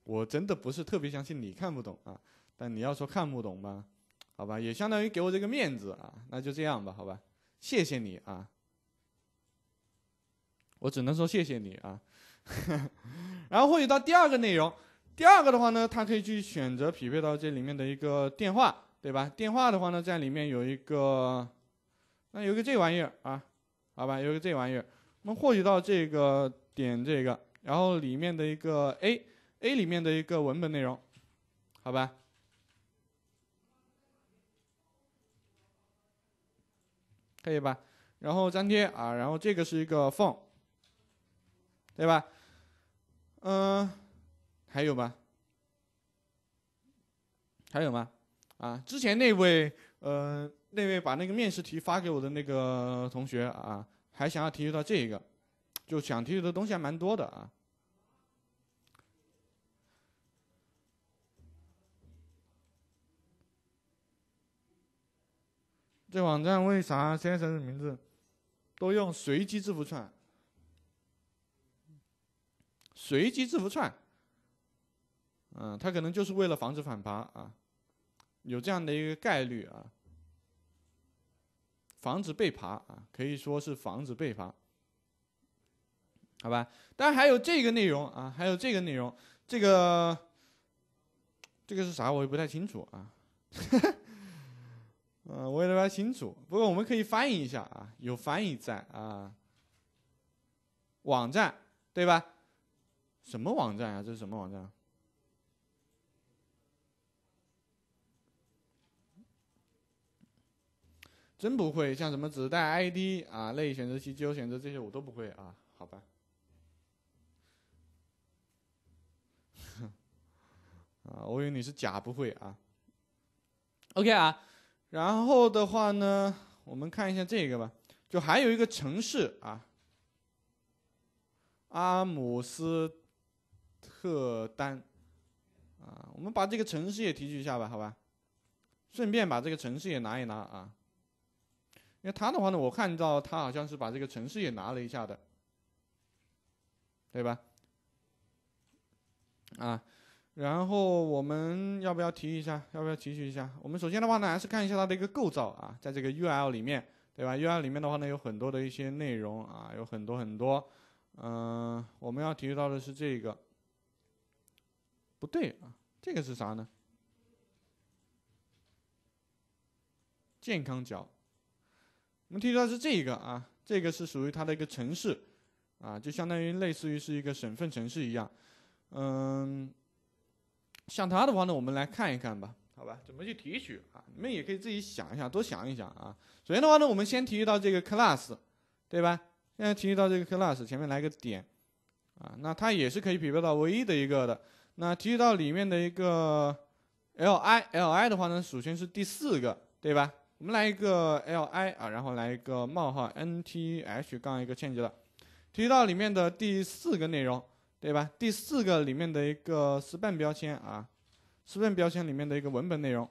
我真的不是特别相信你看不懂啊，但你要说看不懂吧，好吧，也相当于给我这个面子啊，那就这样吧，好吧，谢谢你啊，我只能说谢谢你啊。然后获取到第二个内容，第二个的话呢，它可以去选择匹配到这里面的一个电话，对吧？电话的话呢，在里面有一个，那有个这玩意儿啊，好吧，有个这玩意儿，我们获取到这个点这个，然后里面的一个 A。A 里面的一个文本内容，好吧，可以吧？然后粘贴啊，然后这个是一个 p h o n e 对吧？嗯，还有吧？还有吗？啊，之前那位呃，那位把那个面试题发给我的那个同学啊，还想要提取到这一个，就想提取的东西还蛮多的啊。这网站为啥生的名字都用随机字符串？随机字符串，嗯，他可能就是为了防止反爬啊，有这样的一个概率啊，防止被爬啊，可以说是防止被爬，好吧？当然还有这个内容啊，还有这个内容，这个这个是啥我也不太清楚啊。嗯，我也不太清楚。不过我们可以翻译一下啊，有翻译在啊，网站对吧？什么网站啊？这是什么网站？真不会，像什么纸带 ID 啊、类选择器、具有选择这些我都不会啊，好吧？啊，我以为你是假不会啊。OK 啊。然后的话呢，我们看一下这个吧，就还有一个城市啊，阿姆斯特丹啊，我们把这个城市也提取一下吧，好吧，顺便把这个城市也拿一拿啊，因为他的话呢，我看到他好像是把这个城市也拿了一下的，对吧？啊。然后我们要不要提一下？要不要提取一下？我们首先的话呢，还是看一下它的一个构造啊，在这个 UL 里面，对吧？UL 里面的话呢，有很多的一些内容啊，有很多很多。嗯，我们要提到的是这个，不对啊，这个是啥呢？健康角。我们提到的是这个啊，这个是属于它的一个城市啊，就相当于类似于是一个省份城市一样，嗯。像它的话呢，我们来看一看吧，好吧？怎么去提取啊？你们也可以自己想一下，多想一想啊。首先的话呢，我们先提取到这个 class，对吧？现在提取到这个 class，前面来一个点，啊，那它也是可以匹配到唯一的一个的。那提取到里面的一个 l i l i 的话呢，首先是第四个，对吧？我们来一个 l i 啊，然后来一个冒号 n t h 杠一个 g 接的，提取到里面的第四个内容。对吧？第四个里面的一个 span 标签啊，span 标签里面的一个文本内容，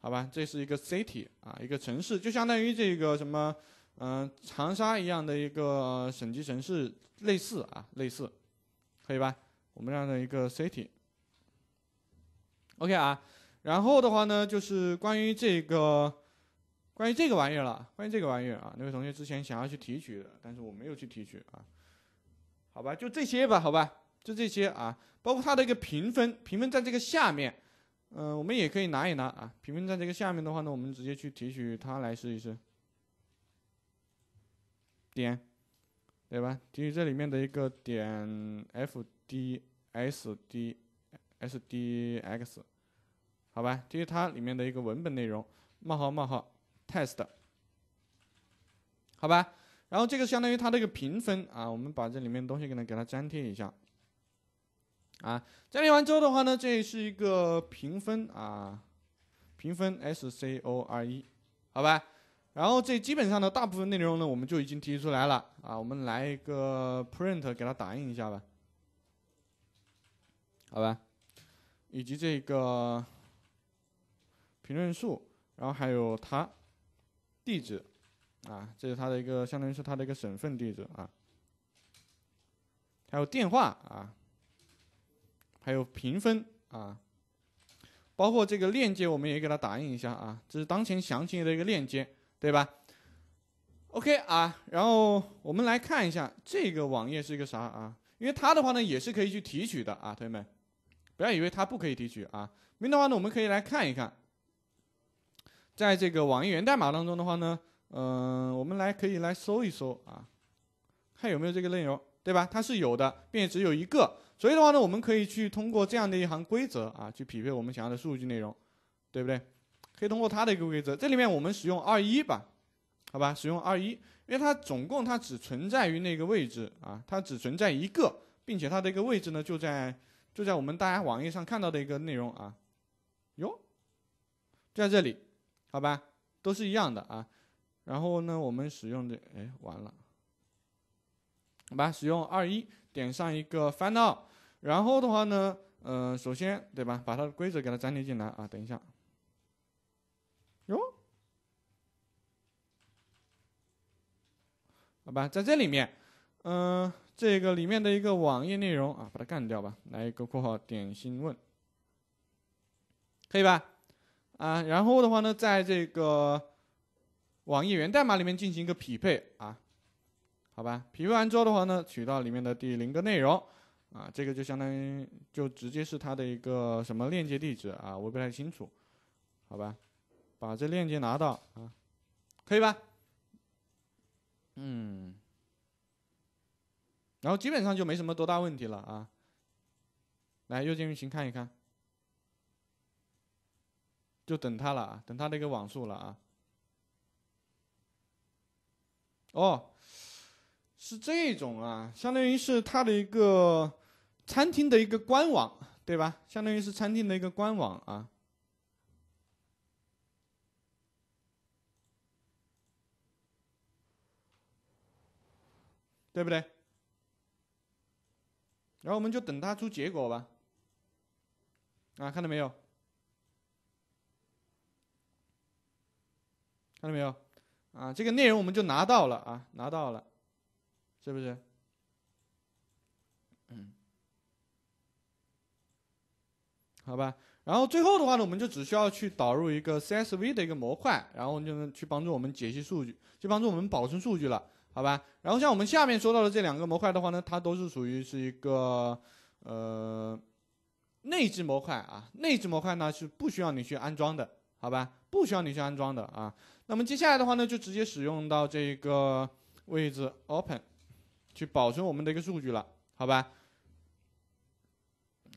好吧，这是一个 city 啊，一个城市，就相当于这个什么，嗯，长沙一样的一个省级城市，类似啊，类似，可以吧？我们这样的一个 city。OK 啊，然后的话呢，就是关于这个，关于这个玩意儿了，关于这个玩意儿啊，那位同学之前想要去提取的，但是我没有去提取啊，好吧，就这些吧，好吧。就这些啊，包括它的一个评分，评分在这个下面，嗯，我们也可以拿一拿啊。评分在这个下面的话呢，我们直接去提取它来试一试。点，对吧？提取这里面的一个点 f d s d s d x，好吧？提取它里面的一个文本内容：冒号冒号 test，好吧？然后这个相当于它的一个评分啊，我们把这里面东西给它给它粘贴一下。啊，整理完之后的话呢，这是一个评分啊，评分 S C O R E，好吧。然后这基本上的大部分内容呢，我们就已经提出来了啊。我们来一个 print 给它打印一下吧，好吧。以及这个评论数，然后还有它地址啊，这是它的一个相当于是它的一个省份地址啊，还有电话啊。还有评分啊，包括这个链接我们也给它打印一下啊，这是当前详情页的一个链接，对吧？OK 啊，然后我们来看一下这个网页是一个啥啊？因为它的话呢也是可以去提取的啊，同学们不要以为它不可以提取啊。明的话呢我们可以来看一看，在这个网页源代码当中的话呢，嗯，我们来可以来搜一搜啊，看有没有这个内容，对吧？它是有的，并且只有一个。所以的话呢，我们可以去通过这样的一行规则啊，去匹配我们想要的数据内容，对不对？可以通过它的一个规则。这里面我们使用二一吧，好吧，使用二一，因为它总共它只存在于那个位置啊，它只存在一个，并且它的一个位置呢就在就在我们大家网页上看到的一个内容啊，哟，就在这里，好吧，都是一样的啊。然后呢，我们使用的哎，完了。好吧，使用二一点上一个 f i n a l 然后的话呢，呃，首先对吧，把它的规则给它粘贴进来啊。等一下，哟，好吧，在这里面，嗯，这个里面的一个网页内容啊，把它干掉吧。来一个括号点心问，可以吧？啊，然后的话呢，在这个网页源代码里面进行一个匹配啊。好吧，匹配完之后的话呢，取到里面的第零个内容，啊，这个就相当于就直接是它的一个什么链接地址啊，我不太清楚，好吧，把这链接拿到啊，可以吧？嗯，然后基本上就没什么多大问题了啊，来右键运行看一看，就等它了啊，等它一个网速了啊，哦。是这种啊，相当于是它的一个餐厅的一个官网，对吧？相当于是餐厅的一个官网啊，对不对？然后我们就等它出结果吧。啊，看到没有？看到没有？啊，这个内容我们就拿到了啊，拿到了。是不是？嗯，好吧。然后最后的话呢，我们就只需要去导入一个 CSV 的一个模块，然后就能去帮助我们解析数据，去帮助我们保存数据了，好吧？然后像我们下面说到的这两个模块的话呢，它都是属于是一个呃内置模块啊，内置模块呢是不需要你去安装的，好吧？不需要你去安装的啊。那么接下来的话呢，就直接使用到这个位置 open。去保存我们的一个数据了，好吧？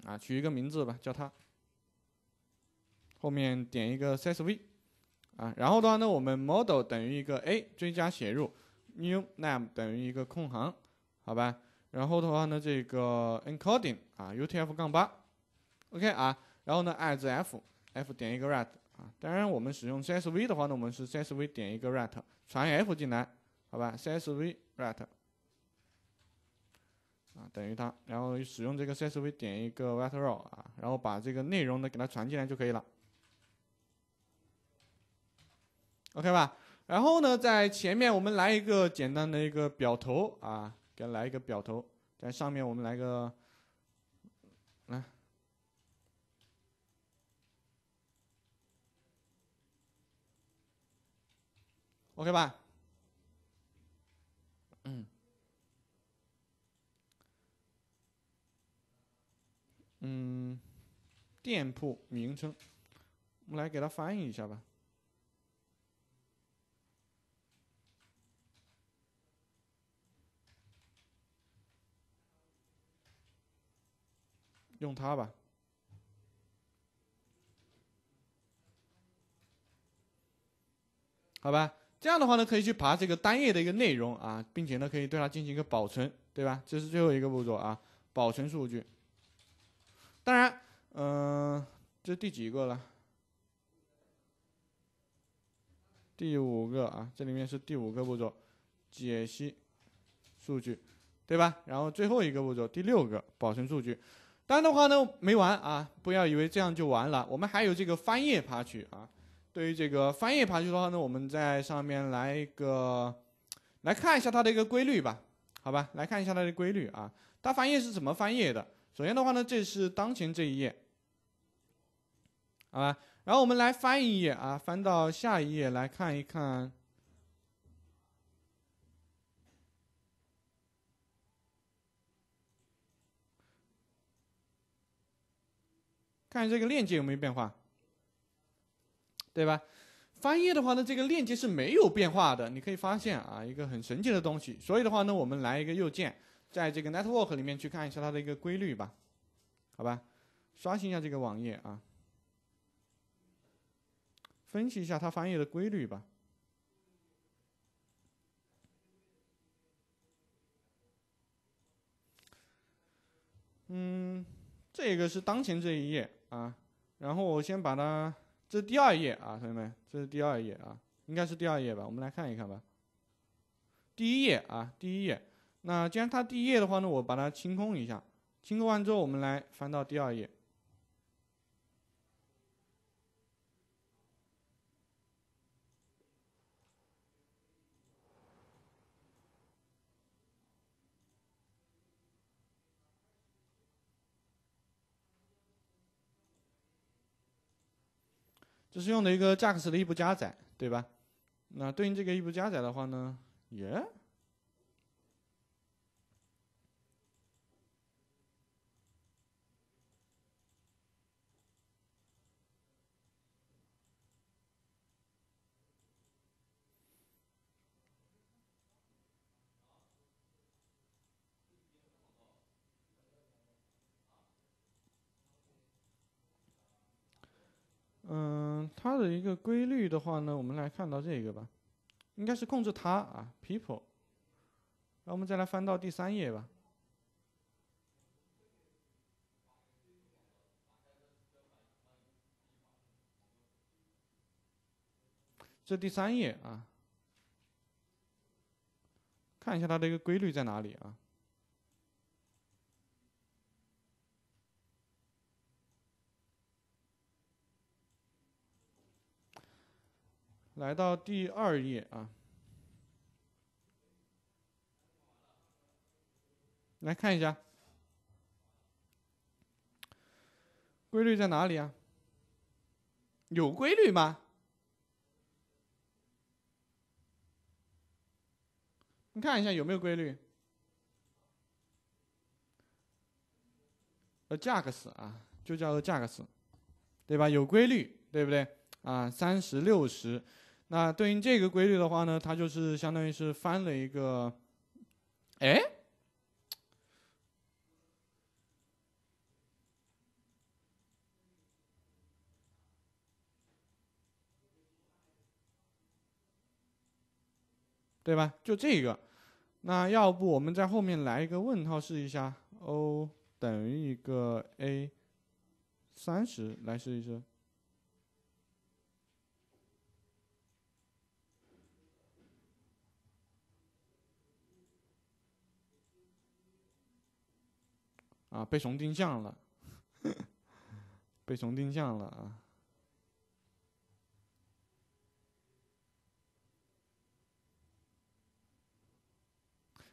啊，取一个名字吧，叫它。后面点一个 CSV，啊，然后的话呢，我们 model 等于一个 A 追加写入，new name 等于一个空行，好吧？然后的话呢，这个 encoding 啊 UTF-8，OK 杠啊，然后呢 as f f 点一个 read 啊，当然我们使用 CSV 的话呢，我们是 CSV 点一个 read 传 f 进来，好吧？CSV read。啊，等于它，然后使用这个 CSV 点一个 w e t r o l 啊，然后把这个内容呢给它传进来就可以了。OK 吧？然后呢，在前面我们来一个简单的一个表头啊，给它来一个表头，在上面我们来个来 OK 吧？嗯，店铺名称，我们来给它翻译一下吧。用它吧，好吧，这样的话呢，可以去爬这个单页的一个内容啊，并且呢，可以对它进行一个保存，对吧？这是最后一个步骤啊，保存数据。当然，嗯，这第几个了？第五个啊，这里面是第五个步骤，解析数据，对吧？然后最后一个步骤，第六个，保存数据。当然的话呢，没完啊，不要以为这样就完了。我们还有这个翻页爬取啊。对于这个翻页爬取的话呢，我们在上面来一个，来看一下它的一个规律吧，好吧？来看一下它的规律啊，它翻页是怎么翻页的？首先的话呢，这是当前这一页，好吧。然后我们来翻一页啊，翻到下一页来看一看，看这个链接有没有变化，对吧？翻页的话呢，这个链接是没有变化的。你可以发现啊，一个很神奇的东西。所以的话呢，我们来一个右键。在这个 network 里面去看一下它的一个规律吧，好吧，刷新一下这个网页啊，分析一下它翻译的规律吧。嗯，这个是当前这一页啊，然后我先把它，这第二页啊，同学们，这是第二页啊，应该是第二页吧，我们来看一看吧。第一页啊，第一页。那既然它第一页的话呢，我把它清空一下，清空完之后，我们来翻到第二页。这是用的一个 JAX 的异步加载，对吧？那对应这个异步加载的话呢，也。它的一个规律的话呢，我们来看到这个吧，应该是控制它啊，people。然后我们再来翻到第三页吧，这第三页啊，看一下它的一个规律在哪里啊。来到第二页啊，来看一下规律在哪里啊？有规律吗？你看一下有没有规律？呃 j a x 啊，就叫 j a x 对吧？有规律，对不对？啊，三十六十。那对应这个规律的话呢，它就是相当于是翻了一个，哎，对吧？就这个。那要不我们在后面来一个问号试一下，O 等于一个 A 三十，来试一试。啊，被熊盯上了，被熊盯上了啊！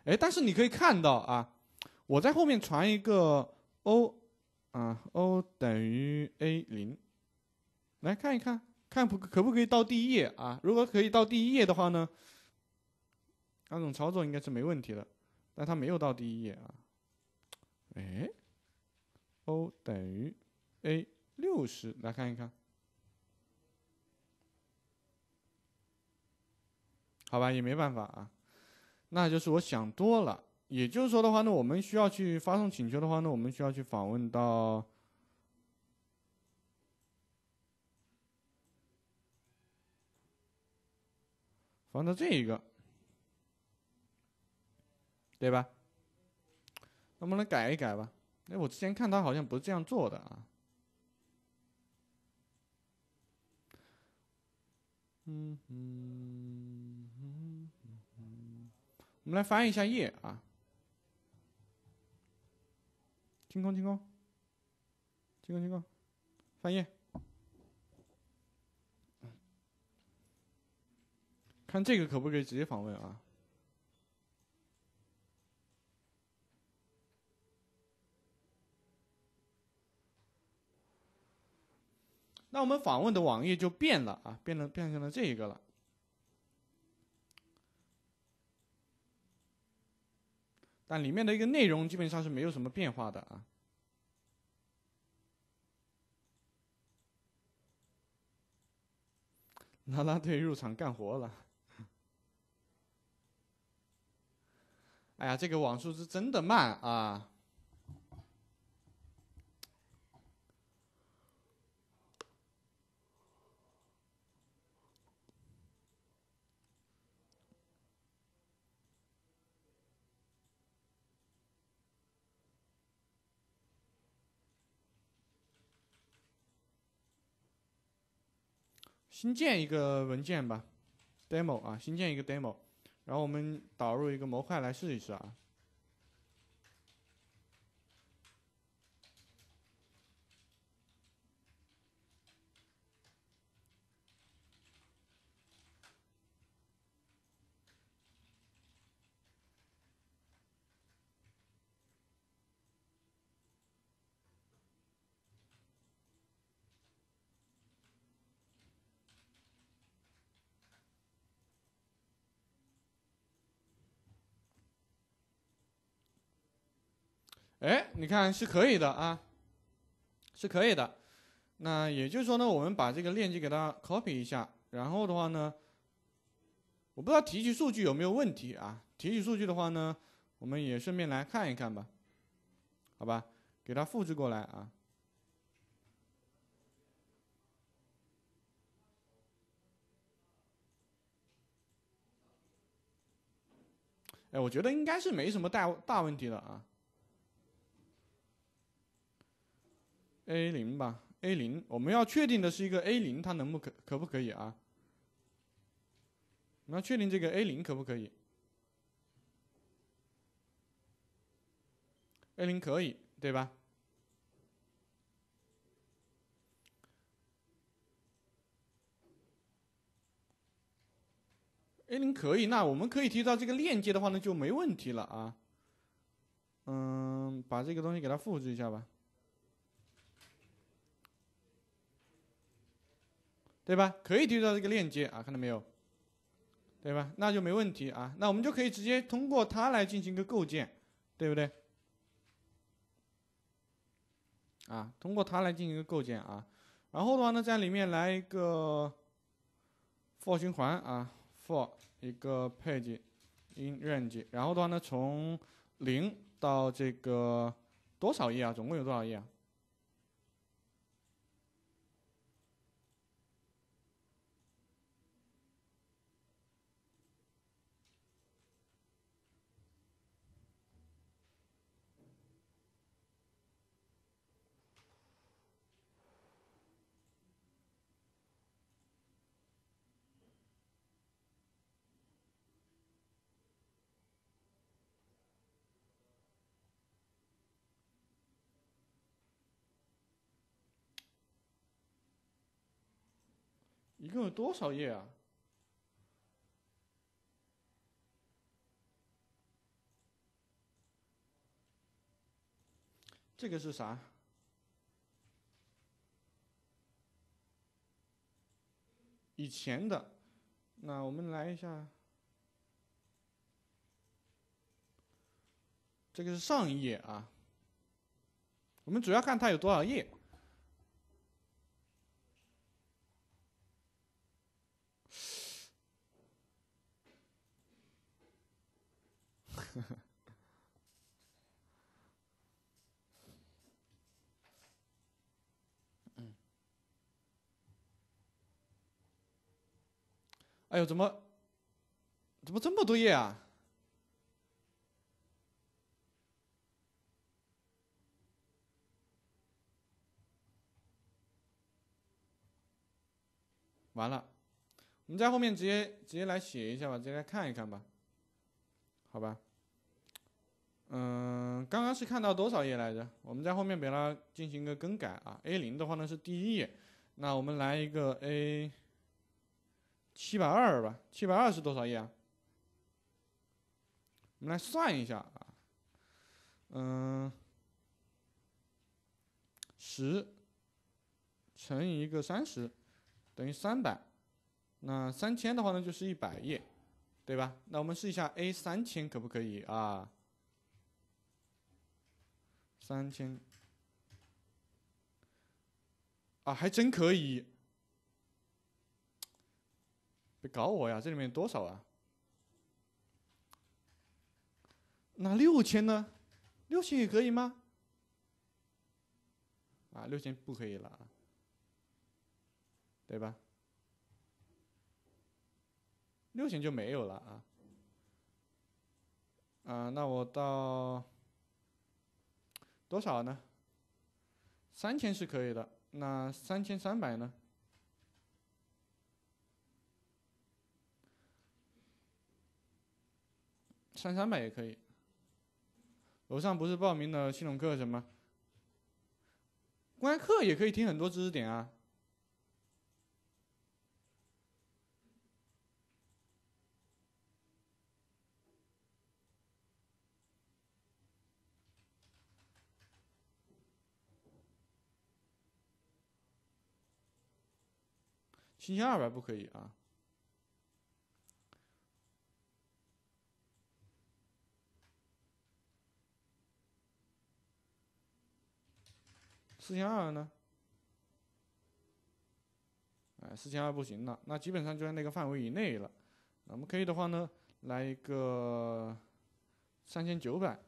哎，但是你可以看到啊，我在后面传一个 O，啊 O 等于 A 零，来看一看，看可可不可以到第一页啊？如果可以到第一页的话呢，那种操作应该是没问题的，但它没有到第一页啊。哎，O 等于 A 六十，来看一看。好吧，也没办法啊，那就是我想多了。也就是说的话呢，我们需要去发送请求的话呢，我们需要去访问到访问到这一个，对吧？能不能改一改吧。哎，我之前看他好像不是这样做的啊。嗯嗯嗯嗯嗯，我们来翻一下页啊。清空，清空，清空，清空，翻页。看这个可不可以直接访问啊？那我们访问的网页就变了啊，变了，变成了这一个了。但里面的一个内容基本上是没有什么变化的啊。拉拉队入场干活了。哎呀，这个网速是真的慢啊！新建一个文件吧，demo 啊，新建一个 demo，然后我们导入一个模块来试一试啊。哎，你看是可以的啊，是可以的。那也就是说呢，我们把这个链接给它 copy 一下，然后的话呢，我不知道提取数据有没有问题啊。提取数据的话呢，我们也顺便来看一看吧，好吧，给它复制过来啊。哎，我觉得应该是没什么大大问题的啊。a 零吧，a 零，我们要确定的是一个 a 零，它能不可可不可以啊？我们要确定这个 a 零可不可以？a 零可以，对吧？a 零可以，那我们可以提到这个链接的话呢，就没问题了啊。嗯，把这个东西给它复制一下吧。对吧？可以提掉到这个链接啊，看到没有？对吧？那就没问题啊。那我们就可以直接通过它来进行一个构建，对不对？啊，通过它来进行一个构建啊。然后的话呢，在里面来一个 for 循环啊，for 一个 page in range，然后的话呢，从零到这个多少页啊？总共有多少页啊？一共有多少页啊？这个是啥？以前的，那我们来一下，这个是上一页啊。我们主要看它有多少页。哎呦，怎么，怎么这么多页啊？完了，我们在后面直接直接来写一下吧，直接来看一看吧，好吧。嗯，刚刚是看到多少页来着？我们在后面给它进行一个更改啊。A 零的话呢是第一页，那我们来一个 A。七百二吧，七百二是多少页啊？我们来算一下啊，嗯，十乘以一个三十，等于三百，那三千的话呢就是一百页，对吧？那我们试一下 A 三千可不可以啊？三千啊，还真可以。别搞我呀！这里面多少啊？那六千呢？六千也可以吗？啊，六千不可以了，对吧？六千就没有了啊。啊，那我到多少呢？三千是可以的，那三千三百呢？三三百也可以，楼上不是报名了系统课程吗？公开课也可以听很多知识点啊。七千二百不可以啊。四千二呢？哎，四千二不行了，那基本上就在那个范围以内了。那我们可以的话呢，来一个三千九百，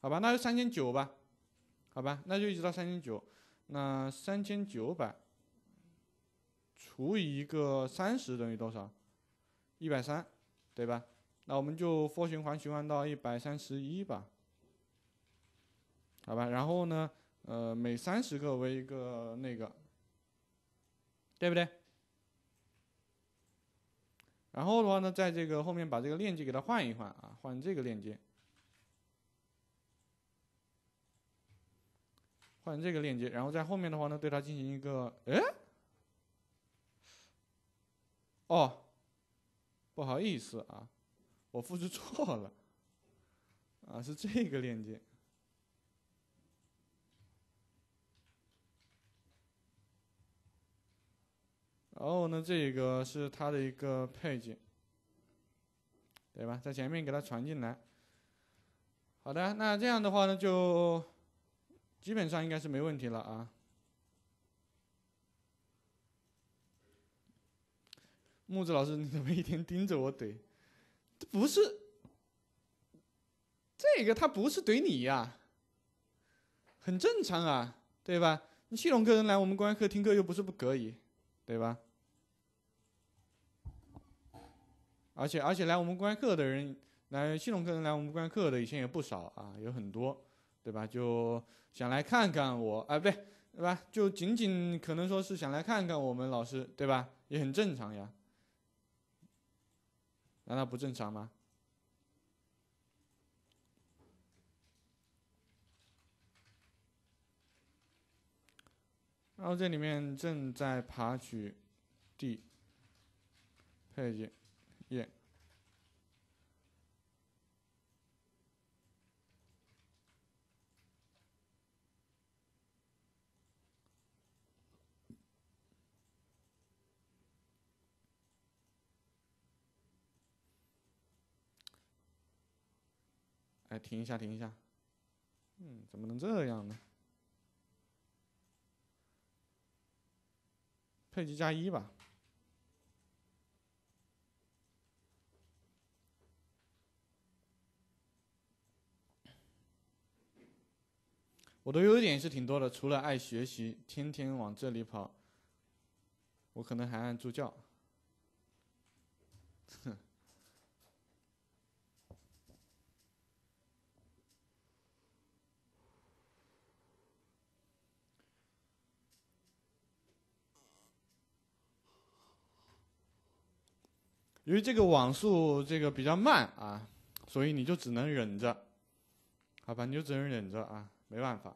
好吧？那就三千九吧，好吧？那就一直到三千九。那三千九百除以一个三十等于多少？一百三，对吧？那我们就 for 循环循环到一百三十一吧。好吧，然后呢，呃，每三十个为一个那个，对不对？然后的话呢，在这个后面把这个链接给它换一换啊，换这个链接，换这个链接。然后在后面的话呢，对它进行一个，哎，哦，不好意思啊，我复制错了，啊，是这个链接。然后呢，这个是它的一个配件，对吧？在前面给它传进来。好的，那这样的话呢，就基本上应该是没问题了啊。木子老师，你怎么一天盯着我怼？这不是，这个他不是怼你呀，很正常啊，对吧？你系统课人来我们公开课听课又不是不可以，对吧？而且而且来我们公开课的人，来系统课程来我们公开课的以前也不少啊，有很多，对吧？就想来看看我，啊不对，对吧？就仅仅可能说是想来看看我们老师，对吧？也很正常呀，难道不正常吗？然后这里面正在爬取 D，配件。耶！哎，停一下，停一下。嗯，怎么能这样呢？配级加一吧。我的优点是挺多的，除了爱学习，天天往这里跑。我可能还爱助教。哼。由于这个网速这个比较慢啊，所以你就只能忍着。好吧，你就只能忍着啊。没办法，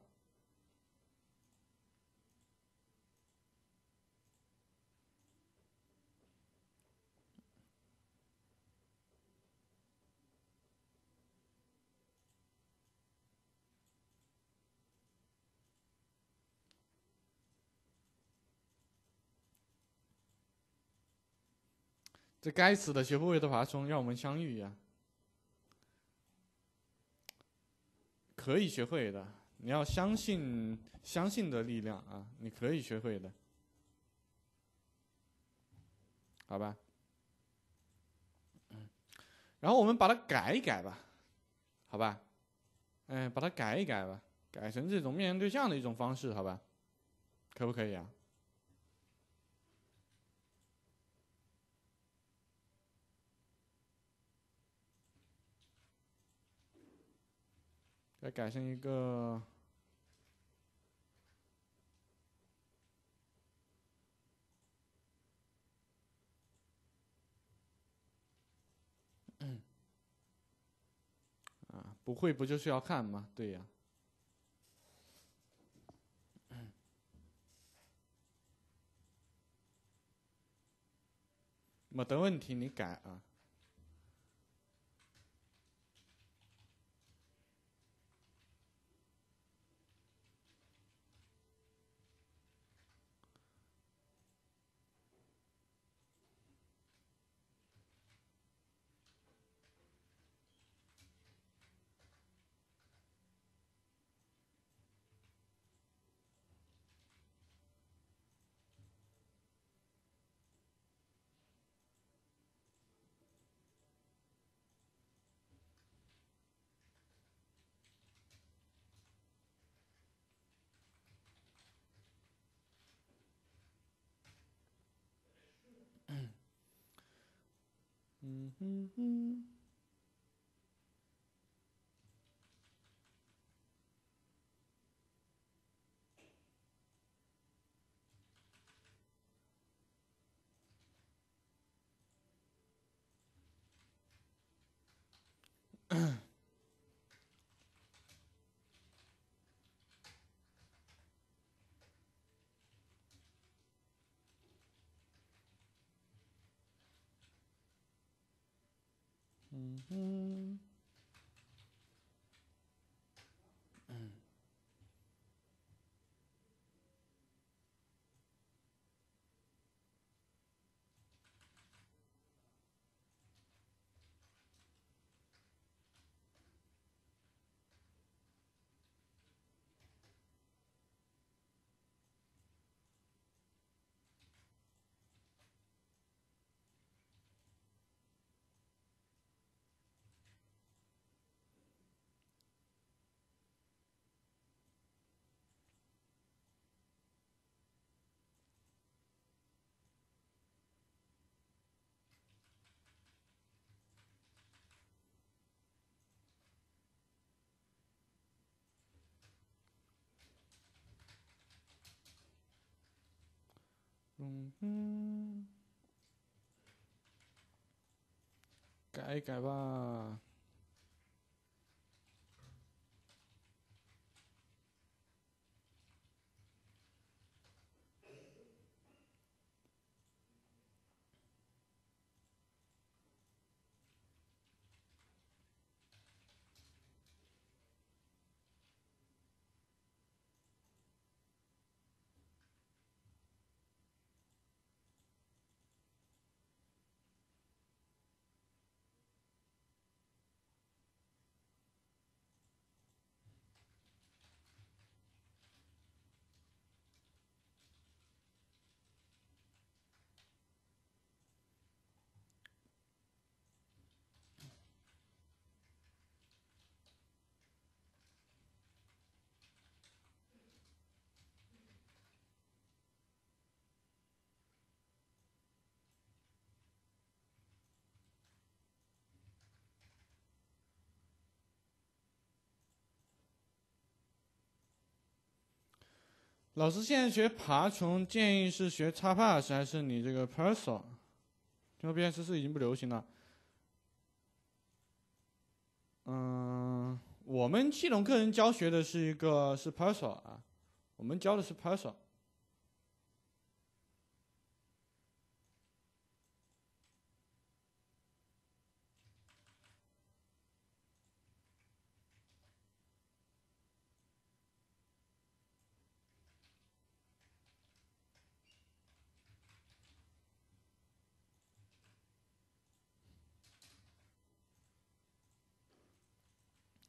这该死的学不会的爬虫让我们相遇呀！可以学会的。你要相信相信的力量啊！你可以学会的，好吧？然后我们把它改一改吧，好吧？哎，把它改一改吧，改成这种面向对象的一种方式，好吧？可不可以啊？再改成一个，啊，不会不就是要看吗？对呀，没得问题你改啊。Mm-hmm. Mm-hmm. 嗯嗯，改一改吧。老师现在学爬虫，建议是学 s 还是你这个 p e r s o n 听说 p y t h 十四已经不流行了。嗯，我们系统个人教学的是一个，是 p e r s o n 啊，我们教的是 p e r s o n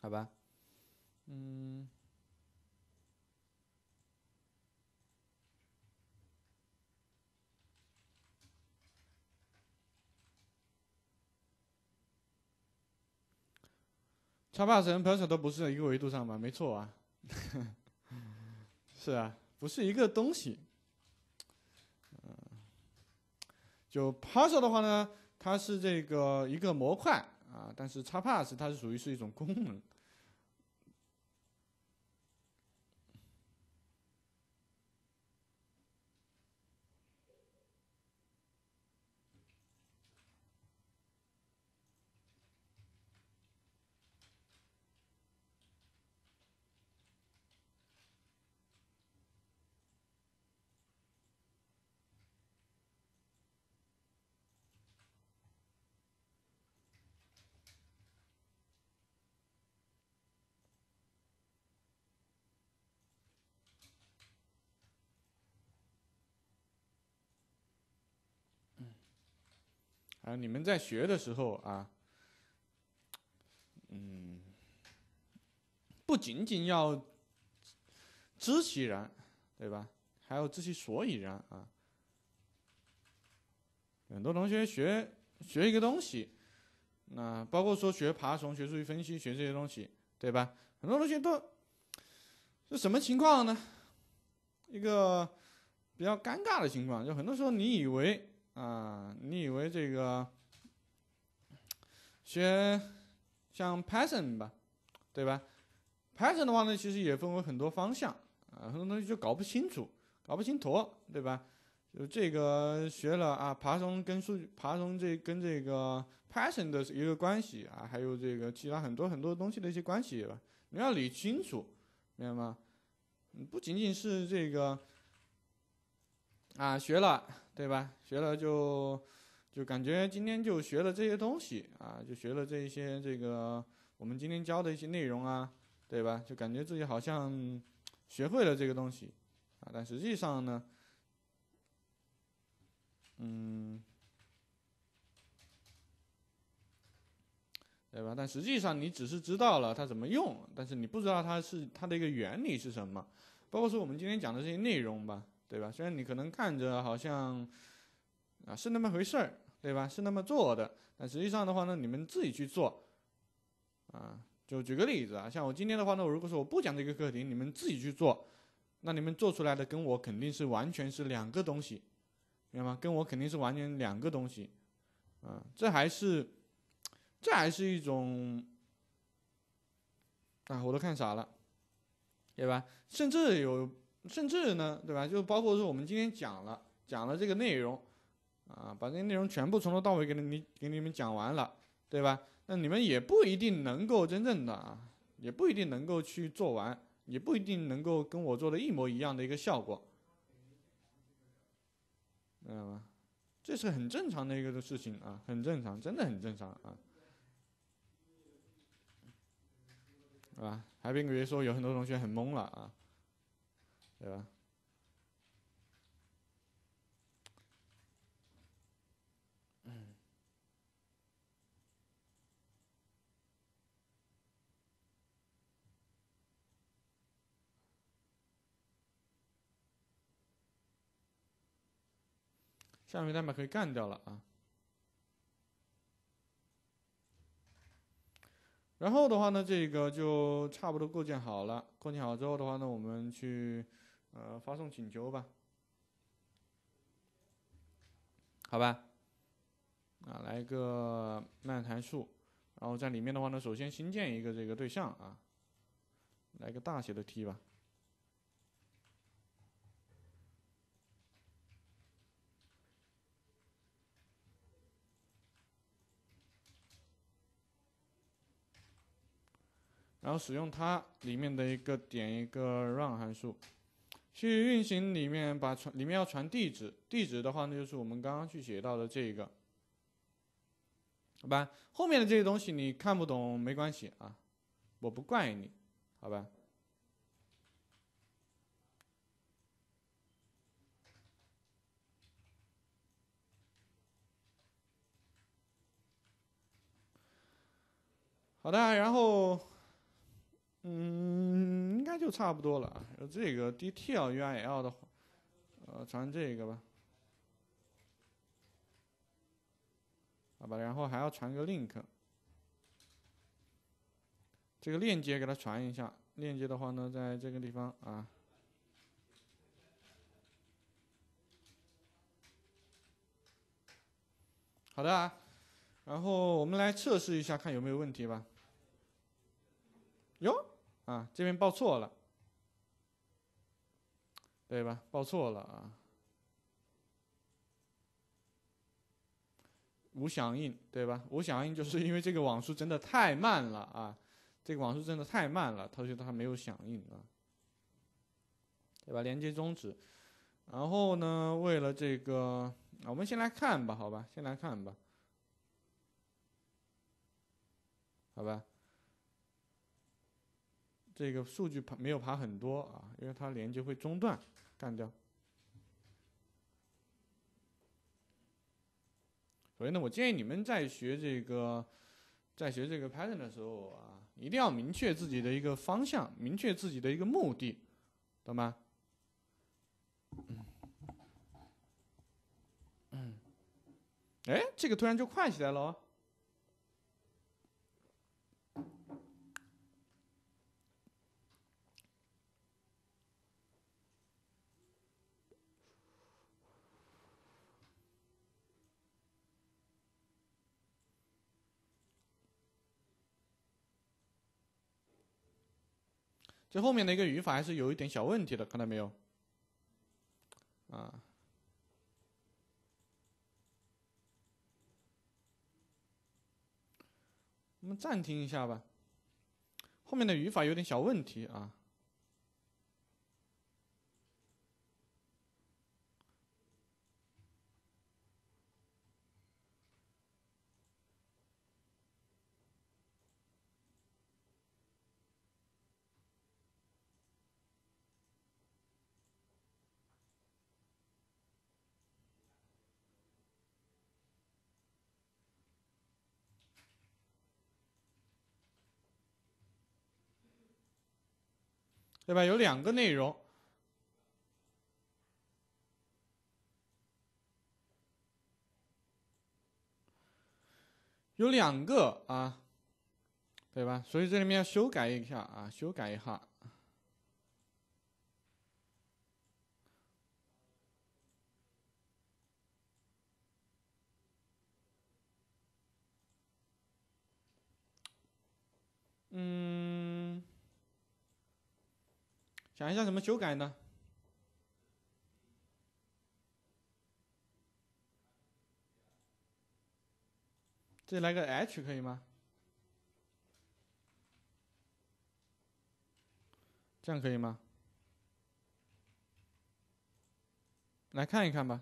好吧。嗯。插 pass 和 p e r c e l 不是一个维度上吗？没错啊。是啊，不是一个东西。就 parcel 的话呢，它是这个一个模块啊，但是 x pass 它是属于是一种功能。啊，你们在学的时候啊，嗯，不仅仅要知其然，对吧？还要知其所以然啊。很多同学学学一个东西，那包括说学爬虫、学数据分析、学这些东西，对吧？很多同学都是什么情况呢？一个比较尴尬的情况，就很多时候你以为。啊，你以为这个学像 Python 吧，对吧？Python 的话呢，其实也分为很多方向啊，很多东西就搞不清楚，搞不清楚，对吧？就这个学了啊，爬虫跟数据爬虫这跟这个 Python 的一个关系啊，还有这个其他很多很多东西的一些关系，吧，你要理清楚，明白吗？不仅仅是这个啊，学了。对吧？学了就，就感觉今天就学了这些东西啊，就学了这一些这个我们今天教的一些内容啊，对吧？就感觉自己好像学会了这个东西，啊，但实际上呢，嗯，对吧？但实际上你只是知道了它怎么用，但是你不知道它是它的一个原理是什么，包括说我们今天讲的这些内容吧。对吧？虽然你可能看着好像，啊，是那么回事儿，对吧？是那么做的，但实际上的话呢，你们自己去做，啊，就举个例子啊，像我今天的话呢，我如果说我不讲这个课题，你们自己去做，那你们做出来的跟我肯定是完全是两个东西，明白吗？跟我肯定是完全两个东西，啊，这还是，这还是一种，啊，我都看傻了，对吧？甚至有。甚至呢，对吧？就包括说我们今天讲了，讲了这个内容，啊，把这些内容全部从头到尾给你、给你们讲完了，对吧？那你们也不一定能够真正的啊，也不一定能够去做完，也不一定能够跟我做的一模一样的一个效果，明白吗？这是很正常的一个的事情啊，很正常，真的很正常啊，啊，还别别说，有很多同学很懵了啊。对吧？下面代码可以干掉了啊。然后的话呢，这个就差不多构建好了。构建好之后的话呢，我们去。呃，发送请求吧，好吧，啊，来一个慢函数，然后在里面的话呢，首先新建一个这个对象啊，来个大写的 T 吧，然后使用它里面的一个点一个 run 函数。去运行里面把传里面要传地址，地址的话呢就是我们刚刚去写到的这个，好吧？后面的这些东西你看不懂没关系啊，我不怪你，好吧？好的，然后。嗯，应该就差不多了啊。这个 detail URL 的，呃，传这个吧。好吧，然后还要传个 link，这个链接给它传一下。链接的话呢，在这个地方啊。好的啊，然后我们来测试一下，看有没有问题吧。哟。啊，这边报错了，对吧？报错了啊，无响应，对吧？无响应就是因为这个网速真的太慢了啊，这个网速真的太慢了，它觉得它没有响应啊，对吧？连接终止，然后呢，为了这个，我们先来看吧，好吧，先来看吧，好吧。这个数据爬没有爬很多啊，因为它连接会中断，干掉。所以呢，我建议你们在学这个，在学这个 Python 的时候啊，一定要明确自己的一个方向，明确自己的一个目的，懂吗？嗯，哎，这个突然就快起来了哦。这后面的一个语法还是有一点小问题的，看到没有？啊，我们暂停一下吧。后面的语法有点小问题啊。对吧？有两个内容，有两个啊，对吧？所以这里面要修改一下啊，修改一下。嗯。想一下怎么修改呢？这来个 H 可以吗？这样可以吗？来看一看吧。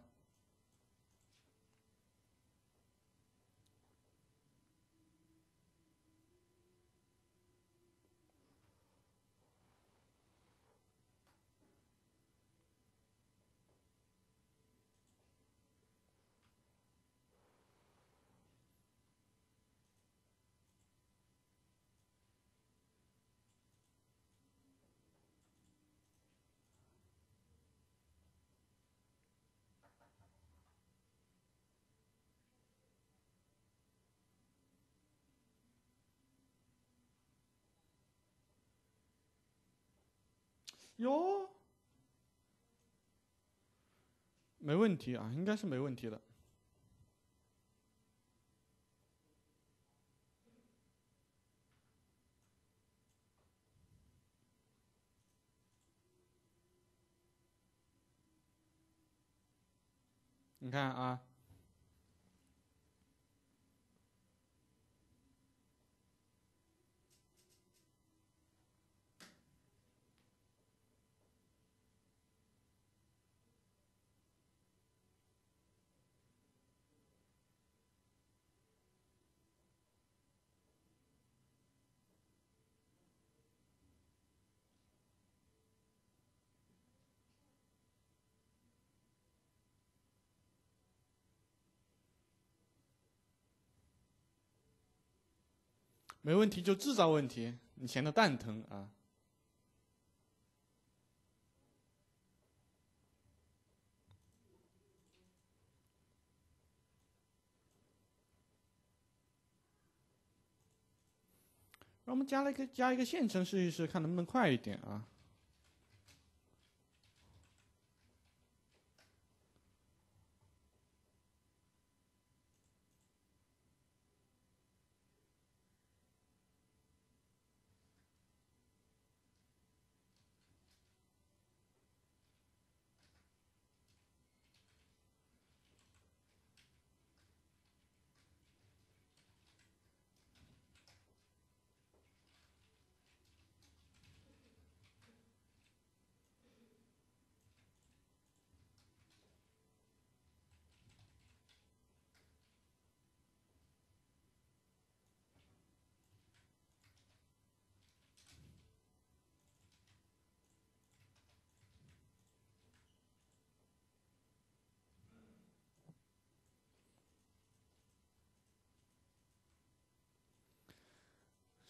有，没问题啊，应该是没问题的。你看啊。没问题，就制造问题，你闲的蛋疼啊！我们加了一个加一个线程试一试，看能不能快一点啊！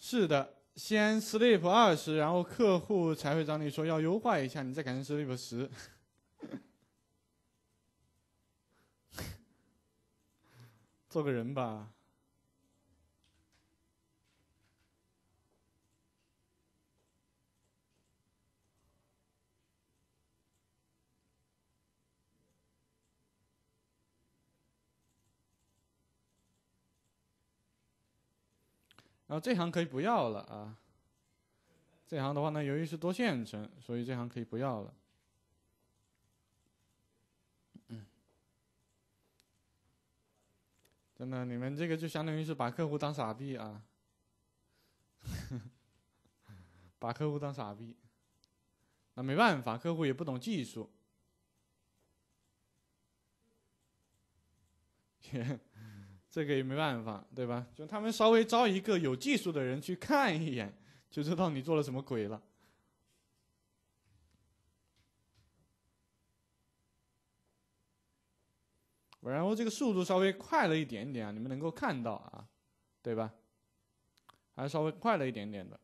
是的，先 sleep 二十，然后客户才会找你说要优化一下，你再改成 sleep 十，做个人吧。然后这行可以不要了啊。这行的话呢，由于是多线程，所以这行可以不要了。嗯，真的，你们这个就相当于是把客户当傻逼啊。把客户当傻逼，那没办法，客户也不懂技术。这个也没办法，对吧？就他们稍微招一个有技术的人去看一眼，就知道你做了什么鬼了。然后这个速度稍微快了一点点啊，你们能够看到啊，对吧？还稍微快了一点点的。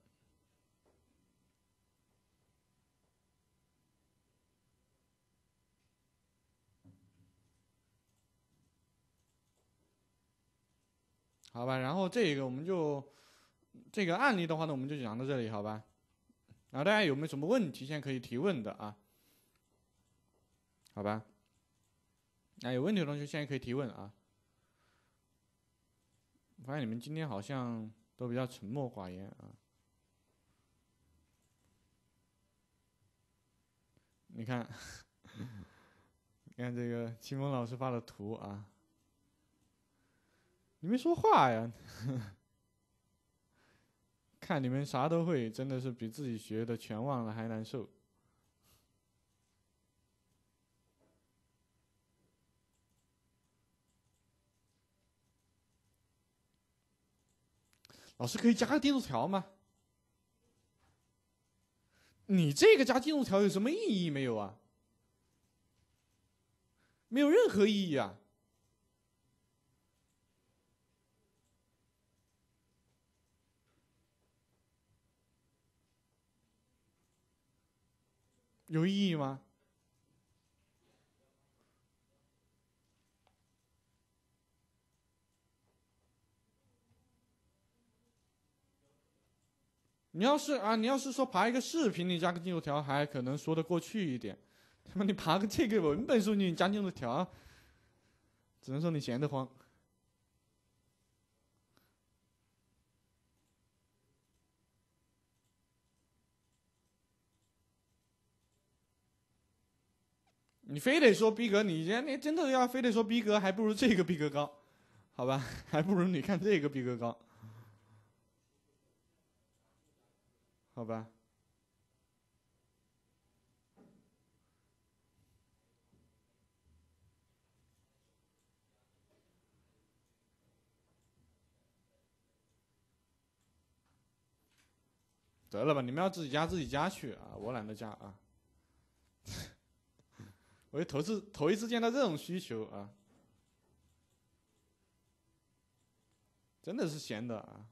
好吧，然后这个我们就这个案例的话呢，我们就讲到这里，好吧？然后大家有没有什么问题现在可以提问的啊？好吧？那有问题的同学现在可以提问啊。我发现你们今天好像都比较沉默寡言啊。你看，你看这个清风老师发的图啊。你没说话呀？看你们啥都会，真的是比自己学的全忘了还难受。老师，可以加个进度条吗？你这个加进度条有什么意义没有啊？没有任何意义啊。有意义吗？你要是啊，你要是说爬一个视频，你加个进度条还可能说得过去一点。他妈，你爬个这个文本数据，你加进度条，只能说你闲得慌。你非得说逼格，你这那真的要非得说逼格，还不如这个逼格高，好吧？还不如你看这个逼格高，好吧？得了吧，你们要自己加自己加去啊，我懒得加啊。我头次头一次见到这种需求啊，真的是闲的啊！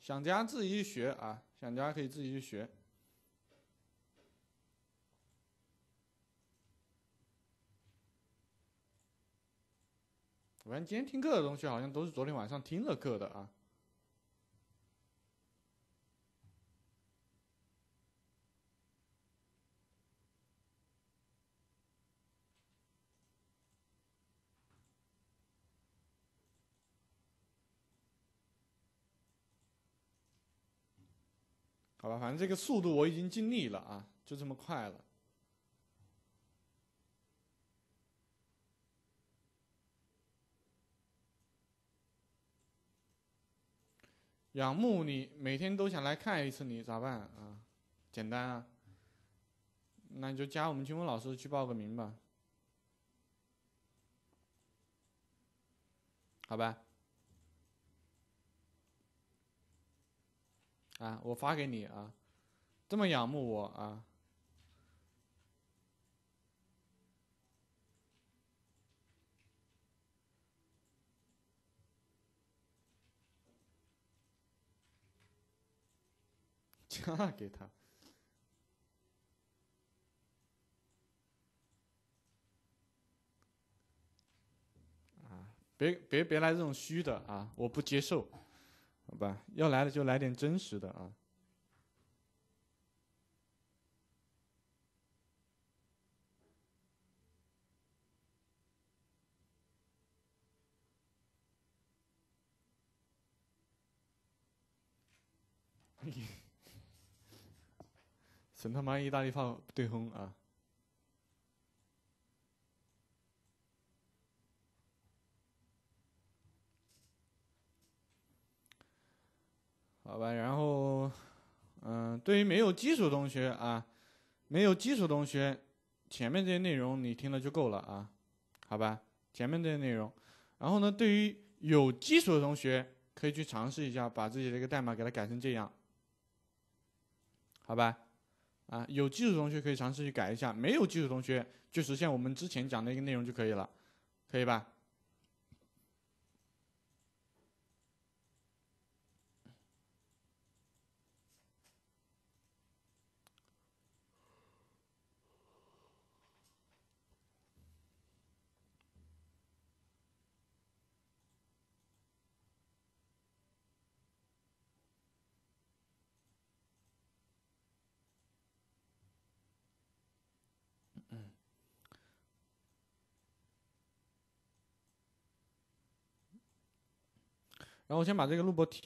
想加自己去学啊，想加可以自己去学。反正今天听课的同学，好像都是昨天晚上听了课的啊。好吧，反正这个速度我已经尽力了啊，就这么快了。仰慕你，每天都想来看一次你，咋办啊？简单啊，那你就加我们金峰老师去报个名吧，好吧？啊，我发给你啊，这么仰慕我啊？嫁给他，啊，别别别来这种虚的啊，我不接受，好吧，要来的就来点真实的啊。神他妈意大利话对轰啊！好吧，然后，嗯，对于没有基础同学啊，没有基础同学，前面这些内容你听了就够了啊，好吧，前面这些内容。然后呢，对于有基础的同学，可以去尝试一下，把自己的一个代码给它改成这样，好吧。啊，有基础同学可以尝试去改一下，没有基础同学就实现我们之前讲的一个内容就可以了，可以吧？然后我先把这个录播提。